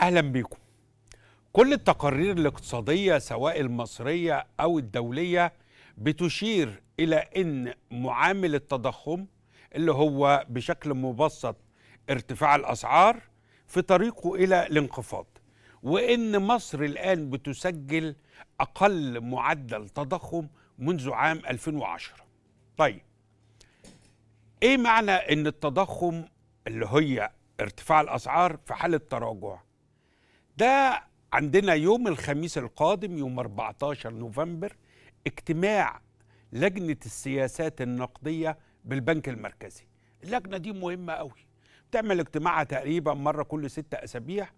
اهلا بيكم كل التقارير الاقتصاديه سواء المصريه او الدوليه بتشير الى ان معامل التضخم اللي هو بشكل مبسط ارتفاع الاسعار في طريقه الى الانخفاض وان مصر الان بتسجل اقل معدل تضخم منذ عام 2010 طيب ايه معنى ان التضخم اللي هي ارتفاع الاسعار في حاله تراجع ده عندنا يوم الخميس القادم يوم 14 نوفمبر اجتماع لجنة السياسات النقدية بالبنك المركزي اللجنة دي مهمة قوي بتعمل اجتماعها تقريبا مرة كل ستة أسابيع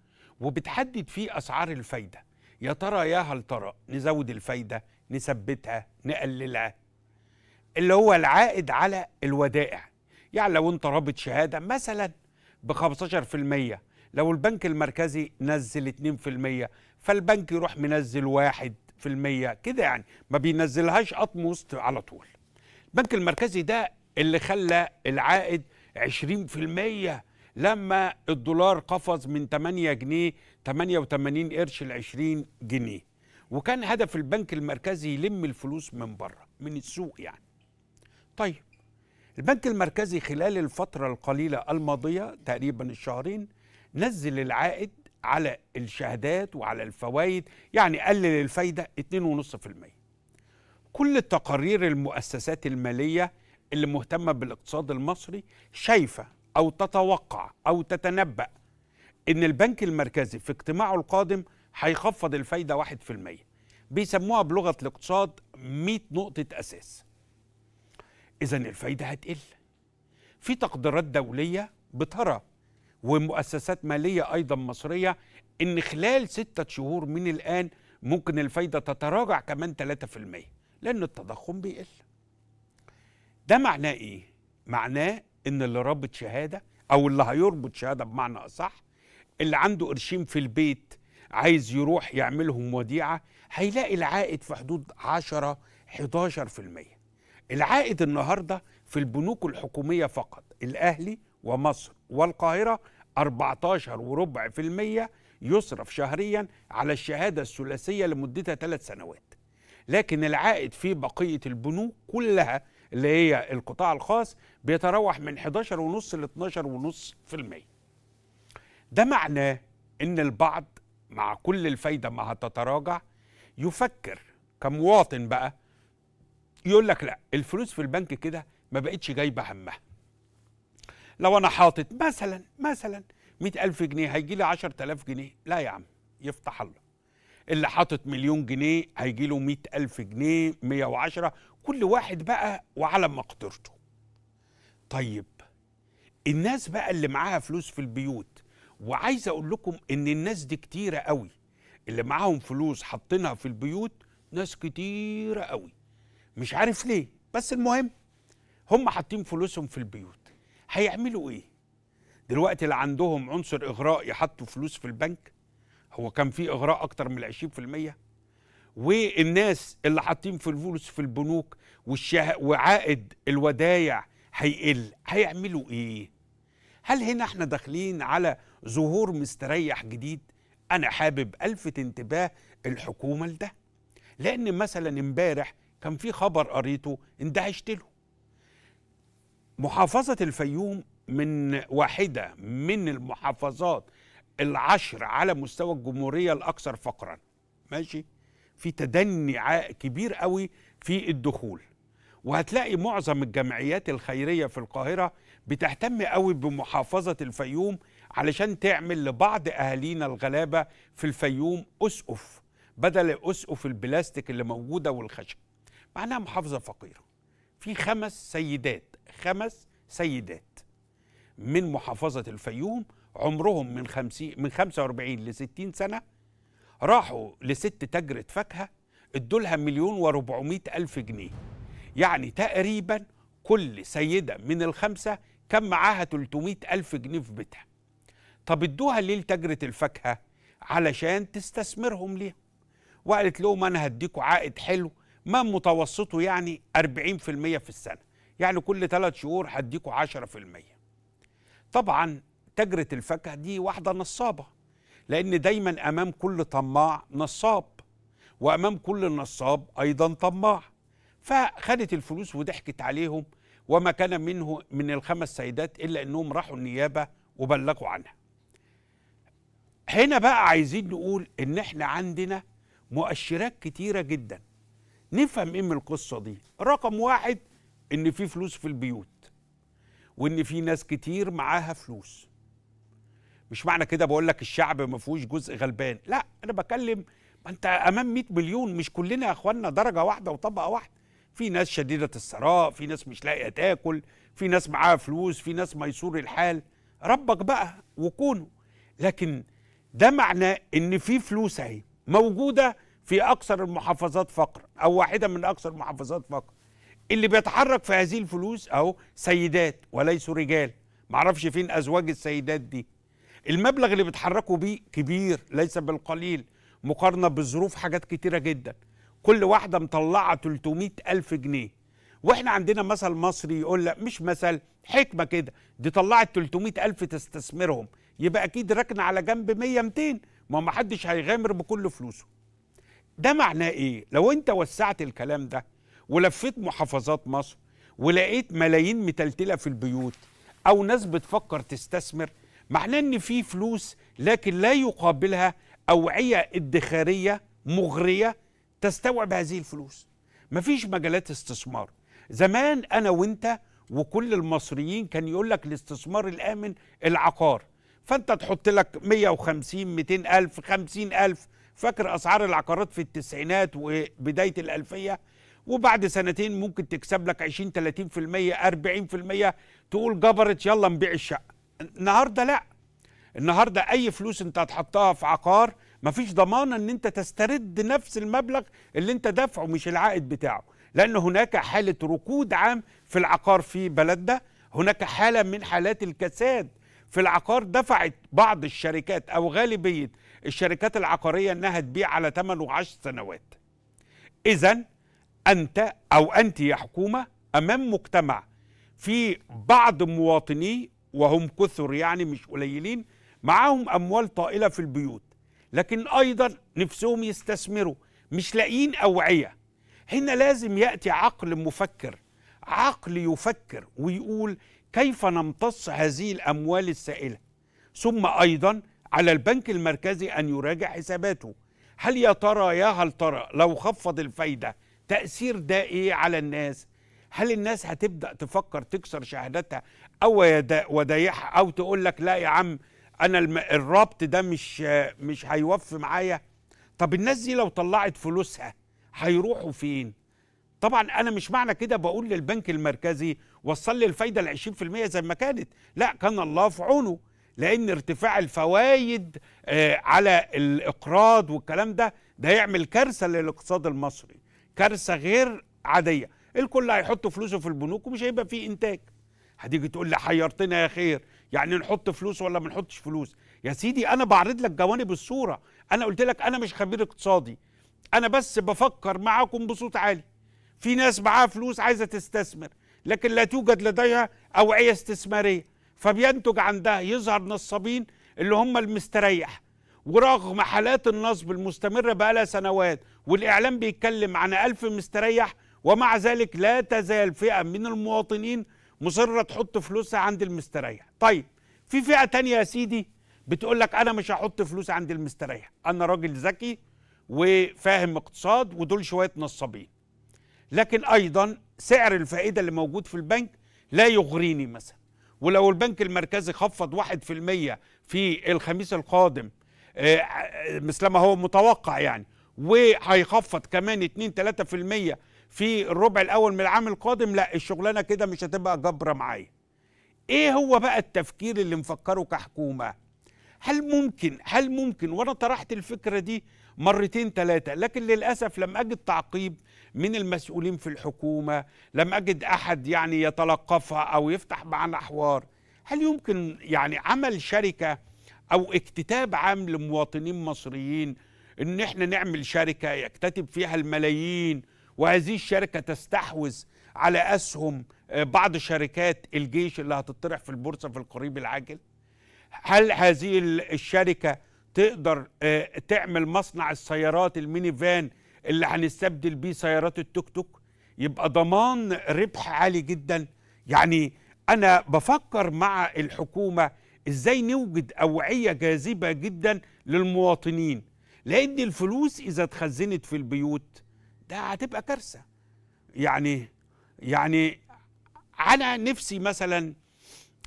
وبتحدد فيه أسعار الفايدة يا ترى يا هل ترى نزود الفايدة نثبتها نقللها اللي هو العائد على الودائع يعني لو انت رابط شهادة مثلا ب 15% لو البنك المركزي نزل 2% فالبنك يروح منزل 1% كده يعني ما بينزلهاش اطموست على طول البنك المركزي ده اللي خلى العائد 20% لما الدولار قفز من 8 جنيه 88 قرش ل 20 جنيه وكان هدف البنك المركزي يلم الفلوس من بره من السوق يعني طيب البنك المركزي خلال الفترة القليلة الماضية تقريبا الشهرين نزل العائد على الشهادات وعلى الفوائد يعني قلل الفايدة 2.5% كل تقارير المؤسسات المالية اللي مهتمة بالاقتصاد المصري شايفة أو تتوقع أو تتنبأ إن البنك المركزي في اجتماعه القادم هيخفض الفايدة 1% بيسموها بلغة الاقتصاد 100 نقطة أساس إذا الفايدة هتقل في تقديرات دولية بترى ومؤسسات مالية أيضا مصرية إن خلال ستة شهور من الآن ممكن الفايدة تتراجع كمان 3% لأن التضخم بيقل ده معناه إيه؟ معناه إن اللي رابط شهادة أو اللي هيربط شهادة بمعنى أصح اللي عنده قرشين في البيت عايز يروح يعملهم وديعة هيلاقي العائد في حدود 10 11% العائد النهارده في البنوك الحكومية فقط الأهلي ومصر والقاهرة المية يصرف شهريا على الشهادة الثلاثية لمدتها ثلاث سنوات لكن العائد في بقية البنوك كلها اللي هي القطاع الخاص بيتراوح من 11.5 ل 12.5% ده معناه ان البعض مع كل الفايدة ما هتتراجع يفكر كمواطن بقى يقول لك لا الفلوس في البنك كده ما بقتش جايبة همها لو انا حاطط مثلا مثلا 100000 جنيه هيجي لي 10000 جنيه لا يا عم يفتح الله اللي حاطط مليون جنيه هيجي له 100000 جنيه 110 كل واحد بقى وعلى مقدرته طيب الناس بقى اللي معاها فلوس في البيوت وعايز اقول لكم ان الناس دي كتيره قوي اللي معاهم فلوس حاطينها في البيوت ناس كتيره قوي مش عارف ليه بس المهم هم حاطين فلوسهم في البيوت هيعملوا ايه دلوقتي اللي عندهم عنصر اغراء يحطوا فلوس في البنك هو كان في اغراء اكتر من 20% والناس اللي حاطين في الفلوس في البنوك والشه... وعائد الودايع هيقل هيعملوا ايه هل هنا احنا داخلين على ظهور مستريح جديد انا حابب الفت انتباه الحكومه لده لان مثلا امبارح كان في خبر قريته اندهشت له محافظة الفيوم من واحدة من المحافظات العشر على مستوى الجمهورية الأكثر فقرا ماشي في تدني كبير قوي في الدخول وهتلاقي معظم الجمعيات الخيرية في القاهرة بتهتم قوي بمحافظة الفيوم علشان تعمل لبعض أهالينا الغلابة في الفيوم أسقف بدل أسقف البلاستيك اللي موجودة والخشب معناها محافظة فقيرة في خمس سيدات خمس سيدات من محافظة الفيوم عمرهم من, خمسي من 45 ل 60 سنة راحوا لست تجرة فاكهة ادولها مليون و ألف جنيه يعني تقريبا كل سيدة من الخمسة كان معاها 300 ألف جنيه في بيتها طب ادوها ليه لتجرة الفاكهة علشان تستثمرهم ليها وقالت لهم أنا هديكوا عائد حلو ما متوسطه يعني 40% في السنة يعني كل ثلاث شهور هديكوا 10% طبعا تجرة الفاكهة دي واحدة نصابة لأن دايما أمام كل طماع نصاب وأمام كل نصاب أيضا طماع فخدت الفلوس وضحكت عليهم وما كان منه من الخمس سيدات إلا أنهم راحوا النيابة وبلغوا عنها هنا بقى عايزين نقول إن إحنا عندنا مؤشرات كتيرة جدا نفهم إيه من القصة دي رقم واحد ان في فلوس في البيوت وان في ناس كتير معاها فلوس مش معنى كده بقول لك الشعب ما فيهوش جزء غلبان لا انا بكلم ما انت امام 100 مليون مش كلنا يا اخوانا درجه واحده وطبقه واحده في ناس شديده الثراء في ناس مش لاقيه تاكل في ناس معاها فلوس في ناس ميسور الحال ربك بقى وكونه لكن ده معناه ان في فلوس اهي موجوده في اكثر المحافظات فقرا او واحده من اكثر المحافظات فقرا اللي بيتحرك في هذه الفلوس اهو سيدات وليسوا رجال معرفش فين ازواج السيدات دي المبلغ اللي بيتحركوا بيه كبير ليس بالقليل مقارنه بظروف حاجات كتيره جدا كل واحده مطلعه 300 الف جنيه واحنا عندنا مثل مصري يقول لك مش مثل حكمه كده دي طلعت 300 الف تستثمرهم يبقى اكيد راكنه على جنب 100 200 ما ما حدش هيغامر بكل فلوسه ده معناه ايه لو انت وسعت الكلام ده ولفيت محافظات مصر ولقيت ملايين متلتله في البيوت او ناس بتفكر تستثمر معناه ان في فلوس لكن لا يقابلها اوعيه ادخاريه مغريه تستوعب هذه الفلوس مفيش مجالات استثمار زمان انا وانت وكل المصريين كان يقول لك الاستثمار الامن العقار فانت تحط لك 150 200 الف 50 الف فاكر اسعار العقارات في التسعينات وبدايه الالفيه وبعد سنتين ممكن تكسب لك 20 30% 40% تقول جبرت يلا نبيع الشقه النهارده لا النهارده اي فلوس انت هتحطها في عقار مفيش ضمانه ان انت تسترد نفس المبلغ اللي انت دافعه مش العائد بتاعه لان هناك حاله ركود عام في العقار في بلدنا هناك حاله من حالات الكساد في العقار دفعت بعض الشركات او غالبيه الشركات العقاريه انها تبيع على 8 و10 سنوات اذا أنت أو أنت يا حكومة أمام مجتمع في بعض مواطنيه وهم كثر يعني مش قليلين معاهم أموال طائلة في البيوت لكن أيضا نفسهم يستثمروا مش لاقيين أوعية هنا لازم يأتي عقل مفكر عقل يفكر ويقول كيف نمتص هذه الأموال السائلة ثم أيضا على البنك المركزي أن يراجع حساباته هل يا ترى يا هل ترى لو خفض الفايده تأثير ده إيه على الناس هل الناس هتبدأ تفكر تكسر شهادتها أو ودايعها أو تقول لك لا يا عم أنا الربط ده مش مش هيوفي معايا طب الناس دي لو طلعت فلوسها هيروحوا فين طبعا انا مش معنى كده بقول للبنك المركزي وصل لي الفايده ل 20% زي ما كانت لا كان الله في عونه لان ارتفاع الفوائد آه، على الاقراض والكلام ده ده يعمل كارثه للاقتصاد المصري كارثه غير عاديه الكل هيحط فلوسه في البنوك ومش هيبقى في انتاج هتيجي تقول لي حيرتنا يا خير يعني نحط فلوس ولا ما نحطش فلوس يا سيدي انا بعرض لك جوانب الصوره انا قلت لك انا مش خبير اقتصادي انا بس بفكر معاكم بصوت عالي في ناس معاها فلوس عايزه تستثمر لكن لا توجد لديها اوعيه استثماريه فبينتج عندها يظهر نصابين اللي هم المستريح ورغم حالات النصب المستمره بقالها سنوات والإعلام بيتكلم عن ألف مستريح ومع ذلك لا تزال فئة من المواطنين مصرة تحط فلوسها عند المستريح طيب في فئة تانية يا سيدي بتقول لك أنا مش هحط فلوس عند المستريح أنا راجل ذكي وفاهم اقتصاد ودول شوية نصابين لكن أيضا سعر الفائدة اللي موجود في البنك لا يغريني مثلا ولو البنك المركزي خفض 1% في الخميس القادم آه، آه، مثل ما هو متوقع يعني وهيخفض كمان 2 3% في الربع الاول من العام القادم لا الشغلانه كده مش هتبقى جبره معايا ايه هو بقى التفكير اللي مفكره كحكومه هل ممكن هل ممكن وانا طرحت الفكره دي مرتين ثلاثه لكن للاسف لم اجد تعقيب من المسؤولين في الحكومه لم اجد احد يعني يتلقفها او يفتح معنا حوار هل يمكن يعني عمل شركه او اكتتاب عام لمواطنين مصريين ان احنا نعمل شركه يكتتب فيها الملايين وهذه الشركه تستحوذ على اسهم آه، بعض شركات الجيش اللي هتطرح في البورصه في القريب العاجل هل هذه الشركه تقدر آه، تعمل مصنع السيارات الميني فان اللي هنستبدل بيه سيارات التوك توك يبقى ضمان ربح عالي جدا يعني انا بفكر مع الحكومه ازاي نوجد اوعيه جاذبه جدا للمواطنين لان الفلوس اذا اتخزنت في البيوت ده هتبقى كارثه يعني يعني انا نفسي مثلا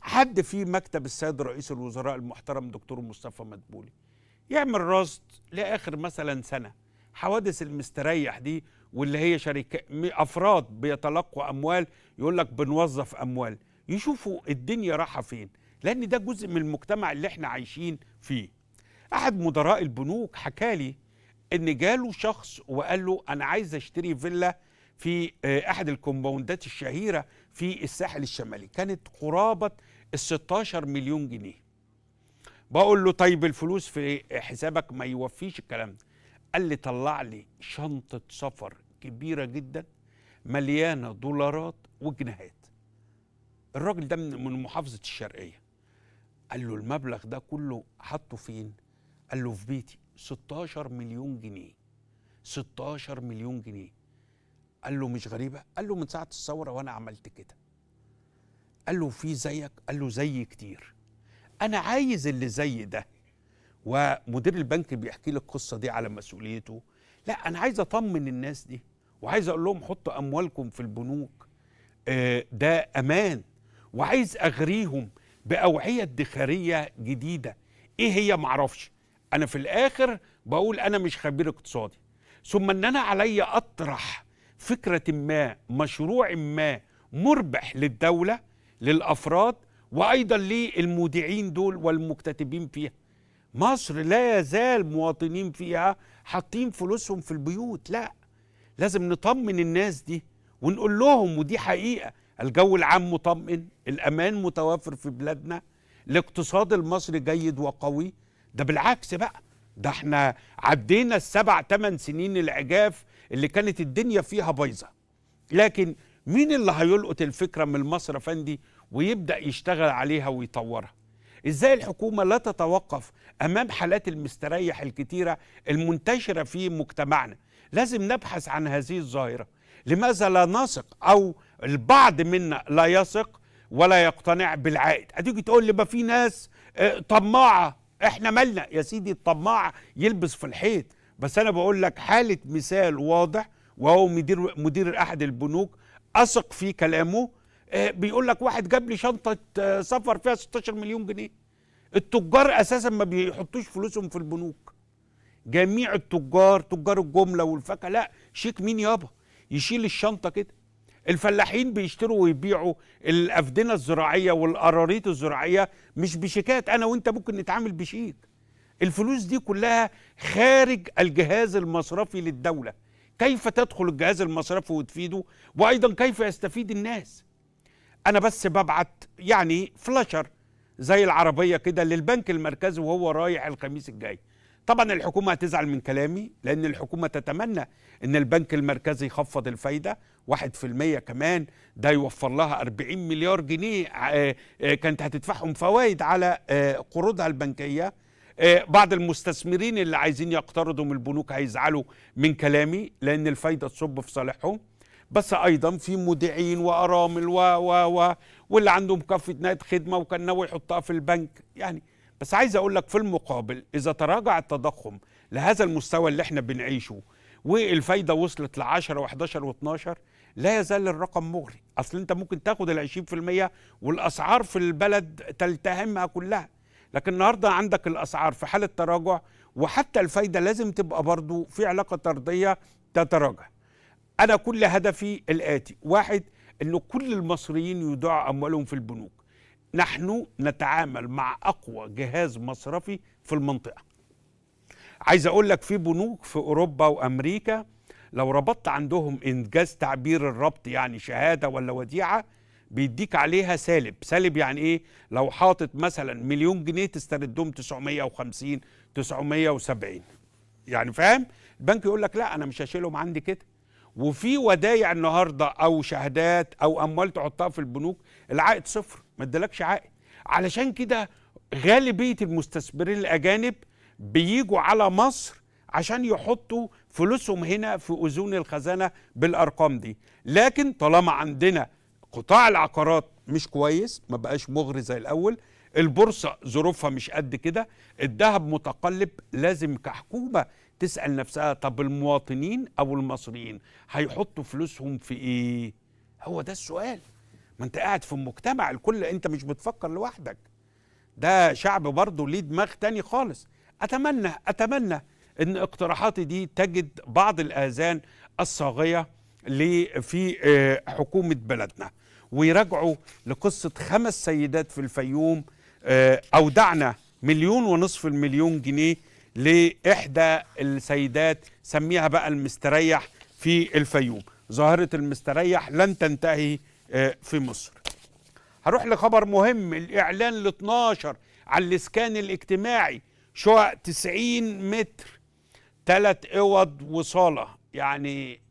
حد في مكتب السيد رئيس الوزراء المحترم دكتور مصطفى مدبولي يعمل رصد لاخر مثلا سنه حوادث المستريح دي واللي هي شركه افراد بيتلقوا اموال يقول لك بنوظف اموال يشوفوا الدنيا راحه فين لان ده جزء من المجتمع اللي احنا عايشين فيه أحد مدراء البنوك حكى لي إن جاله شخص وقال له أنا عايز أشتري فيلا في آه، أحد الكومباوندات الشهيرة في الساحل الشمالي كانت قرابة ال 16 مليون جنيه بقول له طيب الفلوس في حسابك ما يوفيش الكلام ده قال لي طلع لي شنطة سفر كبيرة جدا مليانة دولارات وجنيهات الراجل ده من محافظة الشرقية قال له المبلغ ده كله حطه فين قال له في بيتي 16 مليون جنيه 16 مليون جنيه قال له مش غريبه قال له من ساعه الثوره وانا عملت كده قال له في زيك قال له زي كتير انا عايز اللي زي ده ومدير البنك بيحكي لي القصه دي على مسؤوليته لا انا عايز اطمن الناس دي وعايز اقول لهم حطوا اموالكم في البنوك آه، ده امان وعايز اغريهم باوعيه ادخاريه جديده ايه هي معرفش انا في الاخر بقول انا مش خبير اقتصادي ثم ان انا علي اطرح فكره ما مشروع ما مربح للدوله للافراد وايضا للمودعين دول والمكتتبين فيها مصر لا يزال مواطنين فيها حاطين فلوسهم في البيوت لا لازم نطمن الناس دي ونقول لهم ودي حقيقه الجو العام مطمئن الامان متوافر في بلادنا الاقتصاد المصري جيد وقوي ده بالعكس بقى ده احنا عدينا السبع تمن سنين العجاف اللي كانت الدنيا فيها بايظه لكن مين اللي هيلقط الفكره من مصر فندي ويبدا يشتغل عليها ويطورها ازاي الحكومه لا تتوقف امام حالات المستريح الكتيره المنتشره في مجتمعنا لازم نبحث عن هذه الظاهره لماذا لا نثق او البعض منا لا يثق ولا يقتنع بالعائد هتيجي تقول لي ما في ناس آه، طماعه احنا مالنا يا سيدي الطماع يلبس في الحيط بس انا بقول لك حاله مثال واضح وهو مدير مدير احد البنوك اثق في كلامه آه، بيقول لك واحد جاب لي شنطه آه، سفر فيها 16 مليون جنيه التجار اساسا ما بيحطوش فلوسهم في البنوك جميع التجار تجار الجمله والفاكهه لا شيك مين يابا يشيل الشنطه كده الفلاحين بيشتروا ويبيعوا الافدنه الزراعيه والقراريط الزراعيه مش بشيكات انا وانت ممكن نتعامل بشيك الفلوس دي كلها خارج الجهاز المصرفي للدوله كيف تدخل الجهاز المصرفي وتفيده وايضا كيف يستفيد الناس انا بس ببعت يعني فلاشر زي العربيه كده للبنك المركزي وهو رايح الخميس الجاي طبعا الحكومة هتزعل من كلامي لأن الحكومة تتمنى أن البنك المركزي يخفض الفايدة واحد في المية كمان ده يوفر لها 40 مليار جنيه آه، آه، كانت هتدفعهم فوائد على آه، قروضها البنكية بعض المستثمرين اللي عايزين يقترضوا من البنوك هيزعلوا من كلامي لأن الفايدة تصب في صالحهم بس ايضا في مودعين وارامل و و و واللي عندهم كافه نائب خدمه وكان ناوي يحطها في البنك يعني بس عايز اقول لك في المقابل اذا تراجع التضخم لهذا المستوى اللي احنا بنعيشه والفايده وصلت ل 10 و11 و12 لا يزال الرقم مغري اصل انت ممكن تاخد ال 20% والاسعار في البلد تلتهمها كلها لكن النهارده عندك الاسعار في حاله تراجع وحتى الفايده لازم تبقى برضو في علاقه طرديه تتراجع انا كل هدفي الاتي واحد انه كل المصريين يودعوا اموالهم في البنوك نحن نتعامل مع أقوى جهاز مصرفي في المنطقة عايز أقول لك في بنوك في أوروبا وأمريكا لو ربطت عندهم إنجاز تعبير الربط يعني شهادة ولا وديعة بيديك عليها سالب سالب يعني ايه لو حاطط مثلا مليون جنيه تستردهم 950 970 يعني فاهم البنك يقول لك لا انا مش هشيلهم عندي كده وفي ودايع النهارده او شهادات او اموال تحطها في البنوك العائد صفر ما ادالكش عائد علشان كده غالبيه المستثمرين الاجانب بيجوا على مصر عشان يحطوا فلوسهم هنا في اذون الخزانه بالارقام دي لكن طالما عندنا قطاع العقارات مش كويس ما بقاش مغري زي الاول البورصه ظروفها مش قد كده الذهب متقلب لازم كحكومه تسال نفسها طب المواطنين او المصريين هيحطوا فلوسهم في ايه هو ده السؤال ما انت قاعد في مجتمع الكل انت مش بتفكر لوحدك ده شعب برضه ليه دماغ تاني خالص اتمنى اتمنى ان اقتراحاتي دي تجد بعض الاذان الصاغيه في آه، حكومه بلدنا ويرجعوا لقصه خمس سيدات في الفيوم آه، اودعنا مليون ونصف المليون جنيه لاحدى السيدات سميها بقى المستريح في الفيوم ظاهره المستريح لن تنتهي آه، في مصر هروح لخبر مهم الإعلان ال 12 على الإسكان الاجتماعي شقق 90 متر ثلاث اوض وصالة يعني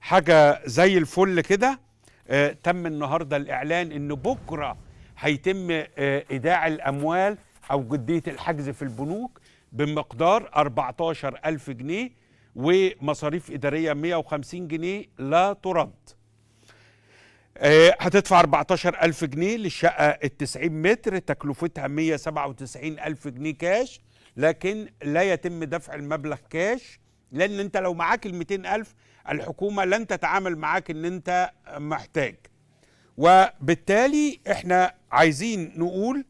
حاجة زي الفل كده آه، تم النهاردة الإعلان إن بكرة هيتم آه، إيداع الأموال أو جدية الحجز في البنوك بمقدار 14 ألف جنيه ومصاريف إدارية 150 جنيه لا ترد آه، هتدفع 14000 جنيه للشقه ال 90 متر تكلفتها 197000 جنيه كاش لكن لا يتم دفع المبلغ كاش لان انت لو معاك ال 200000 الحكومه لن تتعامل معاك ان انت محتاج وبالتالي احنا عايزين نقول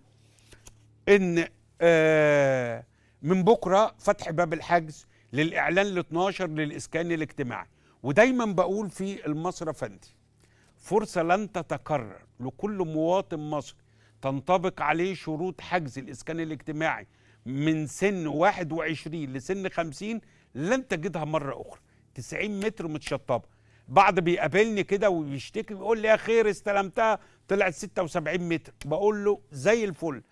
ان آه، من بكره فتح باب الحجز للاعلان الـ 12 للاسكان الاجتماعي ودايما بقول في المصرف فندي فرصة لن تتكرر لكل مواطن مصري تنطبق عليه شروط حجز الإسكان الاجتماعي من سن 21 لسن 50 لن تجدها مرة أخرى 90 متر متشطبة بعض بيقابلني كده وبيشتكي بيقول لي يا خير استلمتها طلعت 76 متر بقول له زي الفل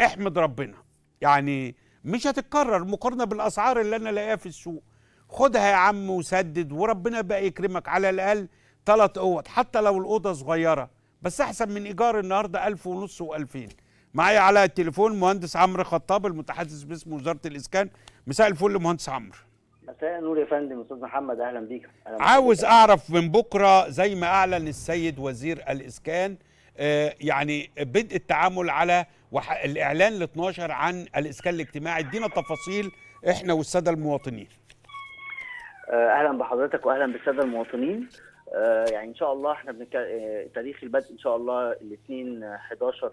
احمد ربنا يعني مش هتتكرر مقارنة بالأسعار اللي أنا لاقيها في السوق خدها يا عم وسدد وربنا بقى يكرمك على الأقل ثلاث اوض حتى لو الاوضه صغيره بس احسن من ايجار النهارده 1000 ونص و2000 معايا على التليفون مهندس عمرو خطاب المتحدث باسم وزاره الاسكان مساء الفل مهندس عمرو مساء النور يا فندم استاذ محمد اهلا بيك أهلا عاوز بيك. اعرف من بكره زي ما اعلن السيد وزير الاسكان آه، يعني بدء التعامل على وح... الاعلان ال 12 عن الاسكان الاجتماعي ادينا تفاصيل احنا والساده المواطنين آه، اهلا بحضرتك واهلا بالساده المواطنين آه، يعني ان شاء الله احنا بنك... آه، تاريخ البدء ان شاء الله الاثنين 11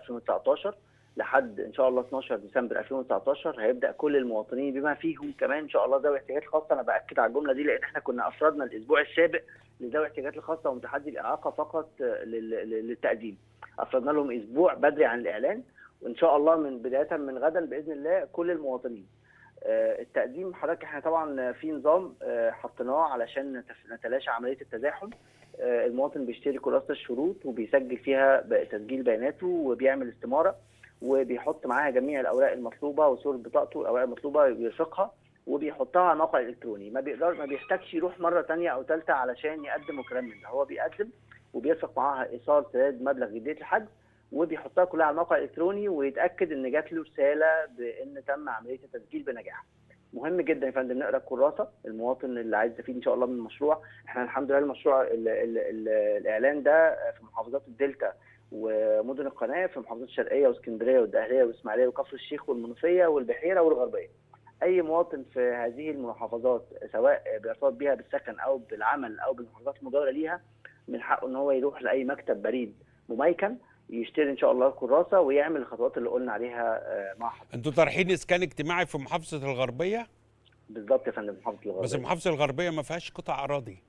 2019 آه، لحد ان شاء الله 12 ديسمبر 2019 هيبدا كل المواطنين بما فيهم كمان ان شاء الله ذوي احتياجات خاصه انا باكد على الجمله دي لان احنا كنا افردنا الاسبوع السابق لذوي احتياجات الخاصه ومتحدي الاعاقه فقط للتقديم افردنا لهم اسبوع بدري عن الاعلان وان شاء الله من بدايه من غدا باذن الله كل المواطنين آه، التقديم حضرتك احنا طبعا في نظام آه، حطيناه علشان نتلاشى عمليه التزاحم آه، المواطن بيشتري كراسه الشروط وبيسجل فيها تسجيل بياناته وبيعمل استماره وبيحط معاها جميع الاوراق المطلوبه وصوره بطاقته الاوراق المطلوبه بيرفقها وبيحطها على موقع الكتروني ما بيقدر ما بيحتاجش يروح مره ثانيه او ثالثه علشان يقدم وكلام من ده هو بيقدم وبيرفق معاها ايصال سداد مبلغ جديد الحجز وبيحطها كلها على الموقع الالكتروني ويتاكد ان جات له رساله بان تم عمليه التسجيل بنجاح. مهم جدا يا فندم نقرا الكراسه المواطن اللي عايز يستفيد ان شاء الله من المشروع احنا الحمد لله المشروع الـ الـ الـ الاعلان ده في محافظات الدلتا ومدن القناه في محافظات الشرقيه واسكندريه والدقهليه والاسماعيليه وكفر الشيخ والمنوفيه والبحيره والغربيه. اي مواطن في هذه المحافظات سواء بيرتبط بها بالسكن او بالعمل او بالمحافظات المجاوره ليها من حقه ان هو يروح لاي مكتب بريد مميكن يشتري ان شاء الله الكراسه ويعمل الخطوات اللي قلنا عليها آه، مع حضرتك. انتوا طارحين اسكان اجتماعي في محافظه الغربيه؟ بالظبط يا فندم محافظه الغربيه بس محافظه الغربيه ما فيهاش قطع اراضي.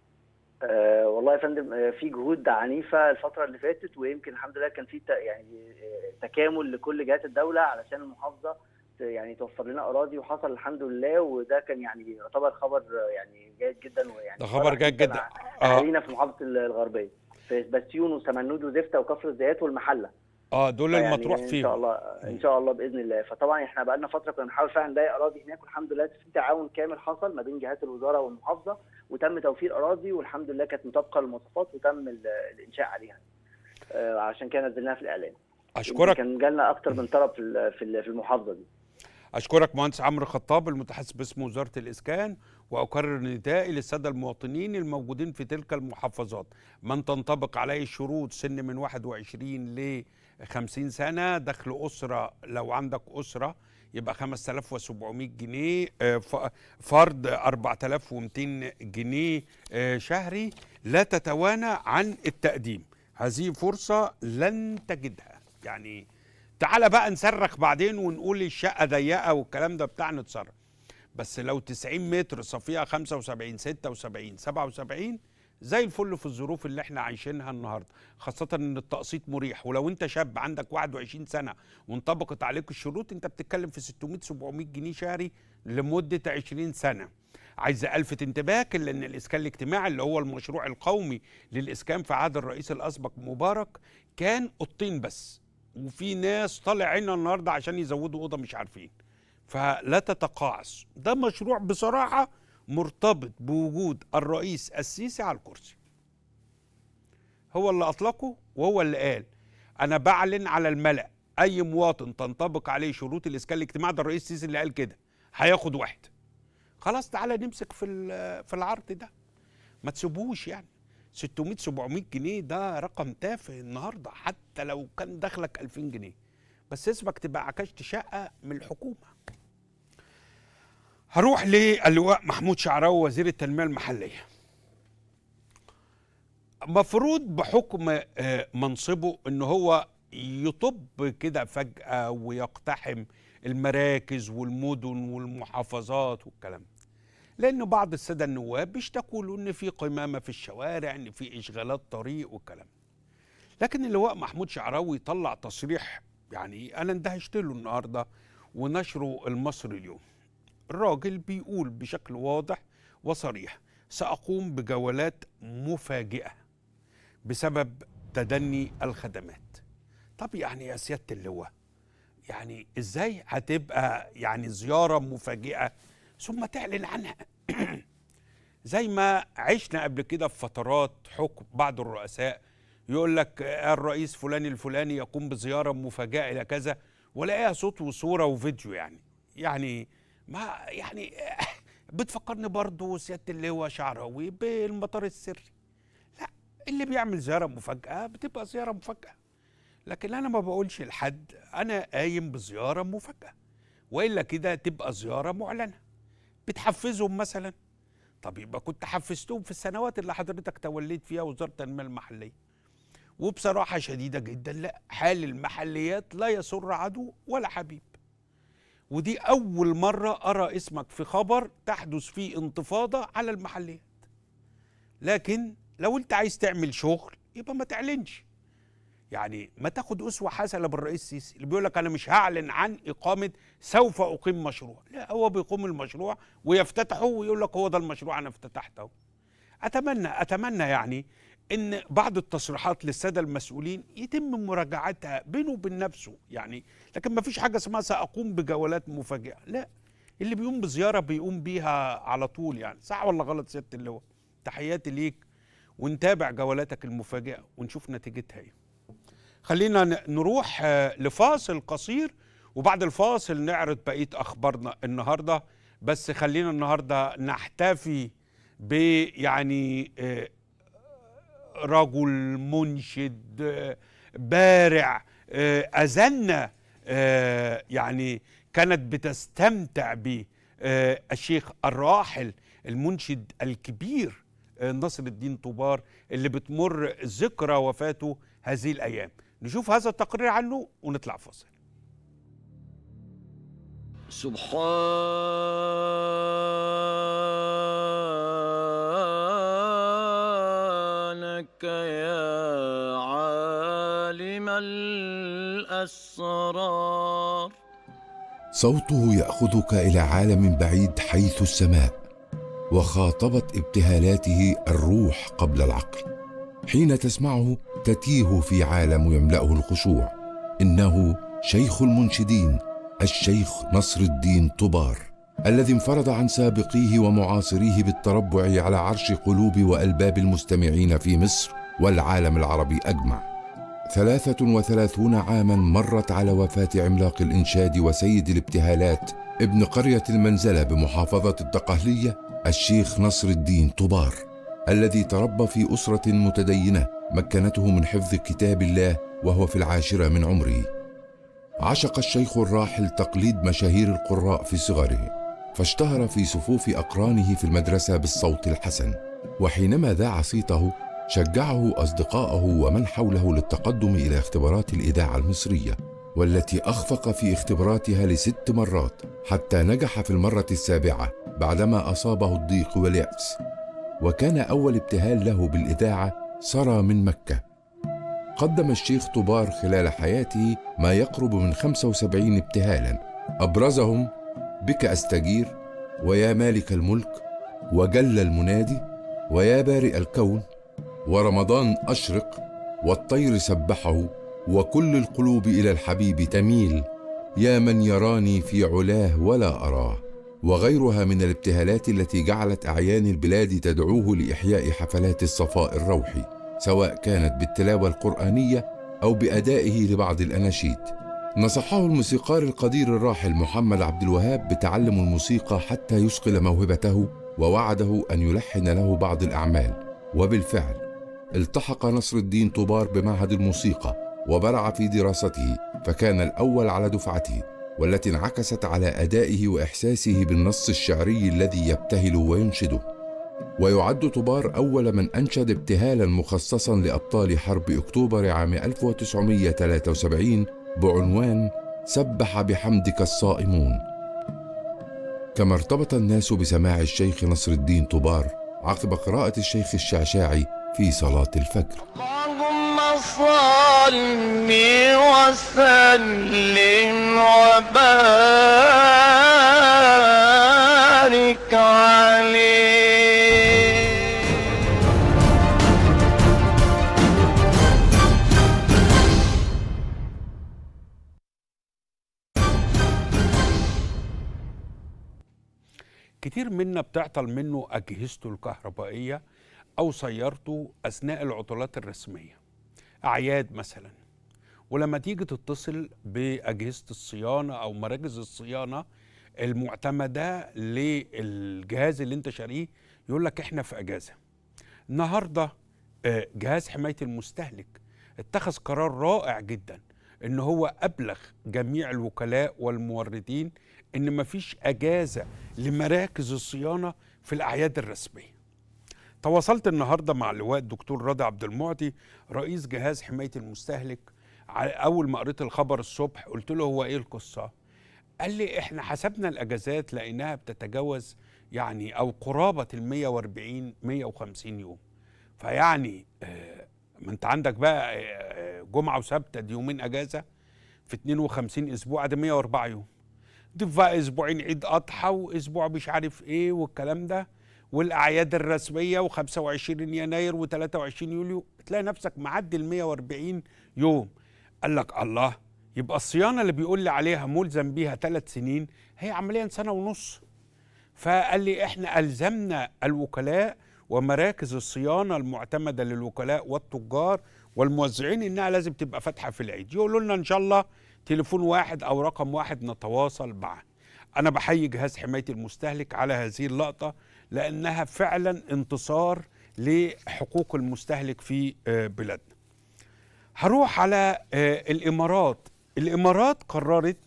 آه والله يا فندم آه، في جهود عنيفه الفتره اللي فاتت ويمكن الحمد لله كان في يعني آه، تكامل لكل جهات الدوله علشان المحافظه يعني توفر لنا اراضي وحصل الحمد لله وده كان يعني يعتبر خبر يعني جيد جدا ويعني ده خبر جيد جدا آه. في محافظه الغربيه في بسيون وسمنود وزفته وكفر الزيات والمحله اه دول المطروح فيهم ان شاء الله ان شاء الله باذن الله فطبعا احنا بقى لنا فتره كنا بنحاول فعلا نلاقي اراضي هناك والحمد لله في تعاون كامل حصل ما بين جهات الوزاره والمحافظه وتم توفير اراضي والحمد لله كانت مطابقه للمواصفات وتم الانشاء عليها آه عشان كده نزلناها في الاعلام اشكرك كان جالنا اكتر من طرف في المحافظه دي اشكرك مهندس عمرو خطاب المتحدث باسم وزاره الاسكان وأكرر ندائي للسادة المواطنين الموجودين في تلك المحافظات من تنطبق عليه شروط سن من 21 ل 50 سنة دخل أسرة لو عندك أسرة يبقى 5700 جنيه آه، فرد 4200 جنيه آه، شهري لا تتوانى عن التقديم هذه فرصة لن تجدها يعني تعال بقى نصرخ بعدين ونقول الشقة ضيقة والكلام ده بتاع نتصرف بس لو 90 متر صفيها 75 76 77 زي الفل في الظروف اللي احنا عايشينها النهارده خاصه ان التقسيط مريح ولو انت شاب عندك 21 سنه وانطبقت عليك الشروط انت بتتكلم في 600 700 جنيه شهري لمده 20 سنه عايز الفت انتباهك لان الاسكان الاجتماعي اللي هو المشروع القومي للاسكان في عهد الرئيس الاسبق مبارك كان اوضتين بس وفي ناس طالع عنا النهارده عشان يزودوا اوضه مش عارفين فلا تتقاعس ده مشروع بصراحة مرتبط بوجود الرئيس السيسي على الكرسي هو اللي أطلقه وهو اللي قال أنا بعلن على الملأ أي مواطن تنطبق عليه شروط الإسكان الاجتماعي ده الرئيس السيسي اللي قال كده هياخد واحد خلاص تعالى نمسك في في العرض ده ما تسيبوش يعني 600 700 جنيه ده رقم تافه النهارده حتى لو كان دخلك 2000 جنيه بس اسمك تبقى عكشت شقه من الحكومه هروح للواء محمود شعراوي وزير التنميه المحليه مفروض بحكم آه، منصبه ان هو يطب كده فجاه ويقتحم المراكز والمدن والمحافظات والكلام لان بعض الساده النواب بيشتكوا له ان في قمامه في الشوارع ان في اشغالات طريق والكلام لكن اللواء محمود شعراوي طلع تصريح يعني انا اندهشت له النهارده ونشره المصري اليوم الراجل بيقول بشكل واضح وصريح سأقوم بجولات مفاجئة بسبب تدني الخدمات طب يعني يا سيادة اللواء يعني ازاي هتبقى يعني زيارة مفاجئة ثم تعلن عنها زي ما عشنا قبل كده في فترات حكم بعض الرؤساء يقول لك الرئيس فلان الفلاني يقوم بزيارة مفاجئة إلى كذا ولاقيها صوت وصورة وفيديو يعني يعني ما يعني بتفكرني برضه سياده اللواء شعراوي بالمطار السري لا اللي بيعمل زياره مفاجاه بتبقى زياره مفاجاه لكن انا ما بقولش لحد انا قايم بزياره مفاجاه والا كده تبقى زياره معلنه بتحفزهم مثلا طب يبقى كنت حفزتهم في السنوات اللي حضرتك توليت فيها وزاره التنميه المحليه وبصراحه شديده جدا لا حال المحليات لا يسر عدو ولا حبيب ودي أول مرة أرى اسمك في خبر تحدث فيه انتفاضة على المحليات لكن لو أنت عايز تعمل شغل يبقى ما تعلنش يعني ما تاخد أسوة حسنة بالرئيس السيسي اللي بيقول لك أنا مش هعلن عن إقامة سوف أقيم مشروع لا هو بيقوم المشروع ويفتتحه ويقول لك هو ده المشروع أنا افتتحته أتمنى أتمنى يعني ان بعض التصريحات للساده المسؤولين يتم مراجعتها بينه وبين نفسه يعني لكن ما فيش حاجه اسمها ساقوم بجولات مفاجئه لا اللي بيقوم بزياره بيقوم بيها على طول يعني صح ولا غلط سياده اللواء تحياتي ليك ونتابع جولاتك المفاجئه ونشوف نتيجتها ايه خلينا نروح آه، لفاصل قصير وبعد الفاصل نعرض بقيه اخبارنا النهارده بس خلينا النهارده نحتفي بيعني آه، رجل منشد بارع آه، أذنا آه، يعني كانت بتستمتع به آه، الشيخ الراحل المنشد الكبير نصر الدين طوبار اللي بتمر ذكرى وفاته هذه الأيام نشوف هذا التقرير عنه ونطلع فاصل سبحان إنك يا عالم الأسرار صوته يأخذك إلى عالم بعيد حيث السماء وخاطبت ابتهالاته الروح قبل العقل حين تسمعه تتيه في عالم يملأه الخشوع إنه شيخ المنشدين الشيخ نصر الدين طبار الذي انفرد عن سابقيه ومعاصريه بالتربع على عرش قلوب وألباب المستمعين في مصر والعالم العربي أجمع ثلاثة وثلاثون عاما مرت على وفاة عملاق الإنشاد وسيد الابتهالات ابن قرية المنزلة بمحافظة الدقهلية الشيخ نصر الدين طبار الذي تربى في أسرة متدينة مكنته من حفظ كتاب الله وهو في العاشرة من عمره عشق الشيخ الراحل تقليد مشاهير القراء في صغره فاشتهر في صفوف أقرانه في المدرسة بالصوت الحسن وحينما ذاع صيته شجعه أصدقاءه ومن حوله للتقدم إلى اختبارات الإذاعة المصرية والتي أخفق في اختباراتها لست مرات حتى نجح في المرة السابعة بعدما أصابه الضيق واليأس وكان أول ابتهال له بالإذاعة سرى من مكة قدم الشيخ طبار خلال حياته ما يقرب من 75 ابتهالا أبرزهم بك أستجير ويا مالك الملك وجل المنادي ويا بارئ الكون ورمضان أشرق والطير سبحه وكل القلوب إلى الحبيب تميل يا من يراني في علاه ولا أراه وغيرها من الابتهالات التي جعلت أعيان البلاد تدعوه لإحياء حفلات الصفاء الروحي سواء كانت بالتلاوة القرآنية أو بأدائه لبعض الأناشيد نصحه الموسيقار القدير الراحل محمد عبد الوهاب بتعلم الموسيقى حتى يثقل موهبته ووعده أن يلحن له بعض الأعمال وبالفعل التحق نصر الدين طوبار بمعهد الموسيقى وبرع في دراسته فكان الأول على دفعته والتي انعكست على أدائه وإحساسه بالنص الشعري الذي يبتهله وينشده ويعد طبار أول من أنشد ابتهالا مخصصا لأبطال حرب أكتوبر عام 1973 بعنوان سبح بحمدك الصائمون كما ارتبط الناس بسماع الشيخ نصر الدين طبار عقب قراءة الشيخ الشعشاعي في صلاة الفجر اللهم صل وسلم وبارك عليه كتير منا بتعطل منه أجهزته الكهربائية أو سيارته أثناء العطلات الرسمية أعياد مثلا ولما تيجي تتصل بأجهزة الصيانة أو مراكز الصيانة المعتمدة للجهاز اللي انت شاريه يقول لك احنا في أجازة النهاردة آه، جهاز حماية المستهلك اتخذ قرار رائع جدا ان هو أبلغ جميع الوكلاء والموردين ان مفيش اجازه لمراكز الصيانه في الاعياد الرسميه تواصلت النهارده مع اللواء الدكتور راضي عبد المعطي رئيس جهاز حمايه المستهلك اول ما قريت الخبر الصبح قلت له هو ايه القصه قال لي احنا حسبنا الاجازات لانها بتتجاوز يعني او قرابه ال 140 150 يوم فيعني آه، ما انت عندك بقى آه، آه، جمعه وسبت دي يومين اجازه في 52 اسبوع ده 104 يوم تبقى بقى اسبوعين يعني عيد اضحى واسبوع مش عارف ايه والكلام ده والاعياد الرسميه و25 يناير و23 يوليو تلاقي نفسك معدي ال 140 يوم قال لك الله يبقى الصيانه اللي بيقول لي عليها ملزم بيها ثلاث سنين هي عمليا سنه ونص فقال لي احنا الزمنا الوكلاء ومراكز الصيانه المعتمده للوكلاء والتجار والموزعين انها لازم تبقى فاتحه في العيد يقولوا لنا ان شاء الله تليفون واحد أو رقم واحد نتواصل معه أنا بحيي جهاز حماية المستهلك على هذه اللقطة لأنها فعلا انتصار لحقوق المستهلك في آه، بلادنا هروح على آه، الإمارات الإمارات قررت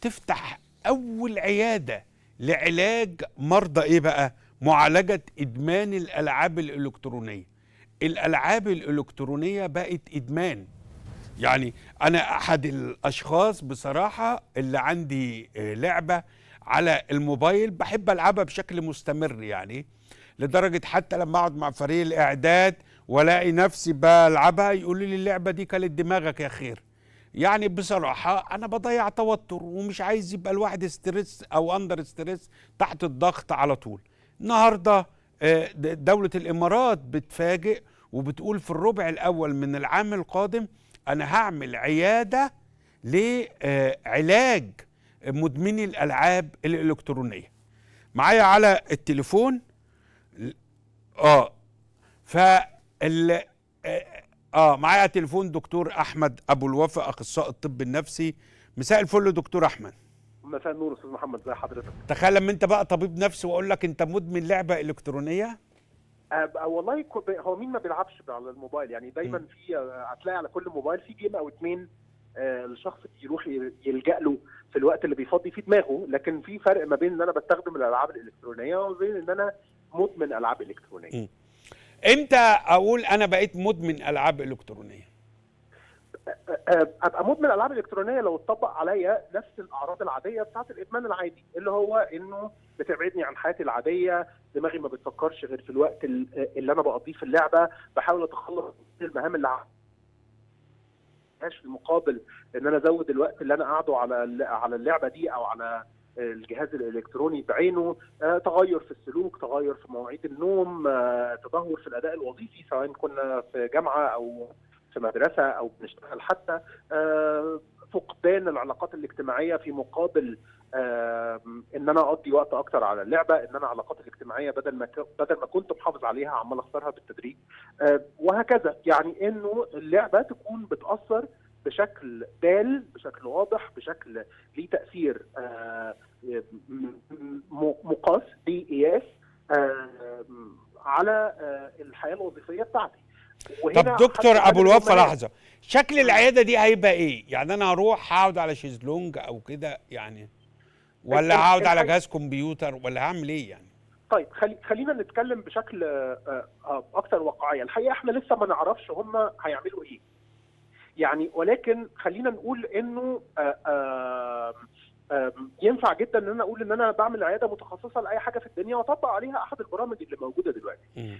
تفتح أول عيادة لعلاج مرضى إيه بقى؟ معالجة إدمان الألعاب الإلكترونية الألعاب الإلكترونية بقت إدمان يعني انا احد الاشخاص بصراحه اللي عندي آه، لعبه على الموبايل بحب العبها بشكل مستمر يعني لدرجه حتى لما اقعد مع فريق الاعداد والاقي نفسي بلعبها يقول لي اللعبه دي كانت دماغك يا خير يعني بصراحة أنا بضيع توتر ومش عايز يبقى الواحد ستريس أو أندر ستريس تحت الضغط على طول النهاردة آه، دولة الإمارات بتفاجئ وبتقول في الربع الأول من العام القادم انا هعمل عياده لعلاج مدمني الالعاب الالكترونيه معايا على التليفون اه ف آه،, اه معايا على التليفون دكتور احمد ابو الوفا اخصائي الطب النفسي مساء الفل دكتور احمد مساء النور استاذ محمد زي حضرتك تخيل لما انت بقى طبيب نفسي واقول لك انت مدمن لعبه الكترونيه آه، آه، والله هو مين ما بيلعبش على الموبايل يعني دايما في آه، هتلاقي على كل موبايل في جيم او اتنين الشخص يروح يلجا له في الوقت اللي بيفضي فيه دماغه لكن في فرق ما بين ان انا بستخدم الالعاب الالكترونيه وبين ان انا مدمن العاب الكترونيه امتى اقول انا بقيت مدمن العاب الكترونيه ابقى مدمن العاب الكترونيه لو اتطبق عليا نفس الاعراض العاديه بتاعه الادمان العادي اللي هو انه بتبعدني عن حياتي العاديه دماغي ما بتفكرش غير في الوقت اللي انا بقضيه في اللعبه بحاول اتخلص من المهام اللي في المقابل ان انا ازود الوقت اللي انا قاعده على على اللعبه دي او على الجهاز الالكتروني بعينه آه، تغير في السلوك تغير في مواعيد النوم آه، تدهور في الاداء الوظيفي سواء كنا في جامعه او في مدرسه او بنشتغل حتى آه، فقدان العلاقات الاجتماعيه في مقابل آه، ان انا اقضي وقت اكتر على اللعبه ان انا علاقاتي الاجتماعيه بدل ما بدل ما كنت محافظ عليها عمال اخسرها بالتدريج آه، وهكذا يعني انه اللعبه تكون بتاثر بشكل دال بشكل واضح بشكل ليه تاثير مقاس اس على الحياه الوظيفيه بتاعتي طب دكتور ابو الوفا لحظه شكل العياده دي هيبقى ايه يعني انا اروح هقعد على شيزلونج او كده يعني ولا هقعد على جهاز كمبيوتر ولا هعمل ايه يعني طيب خلي خلينا نتكلم بشكل آه، آه، اكثر واقعيه الحقيقه احنا لسه ما نعرفش هم هيعملوا ايه يعني ولكن خلينا نقول انه آآ آه، آآ ينفع جدا ان انا اقول ان انا بعمل عياده متخصصه لاي حاجه في الدنيا واطبق عليها احد البرامج اللي موجوده دلوقتي.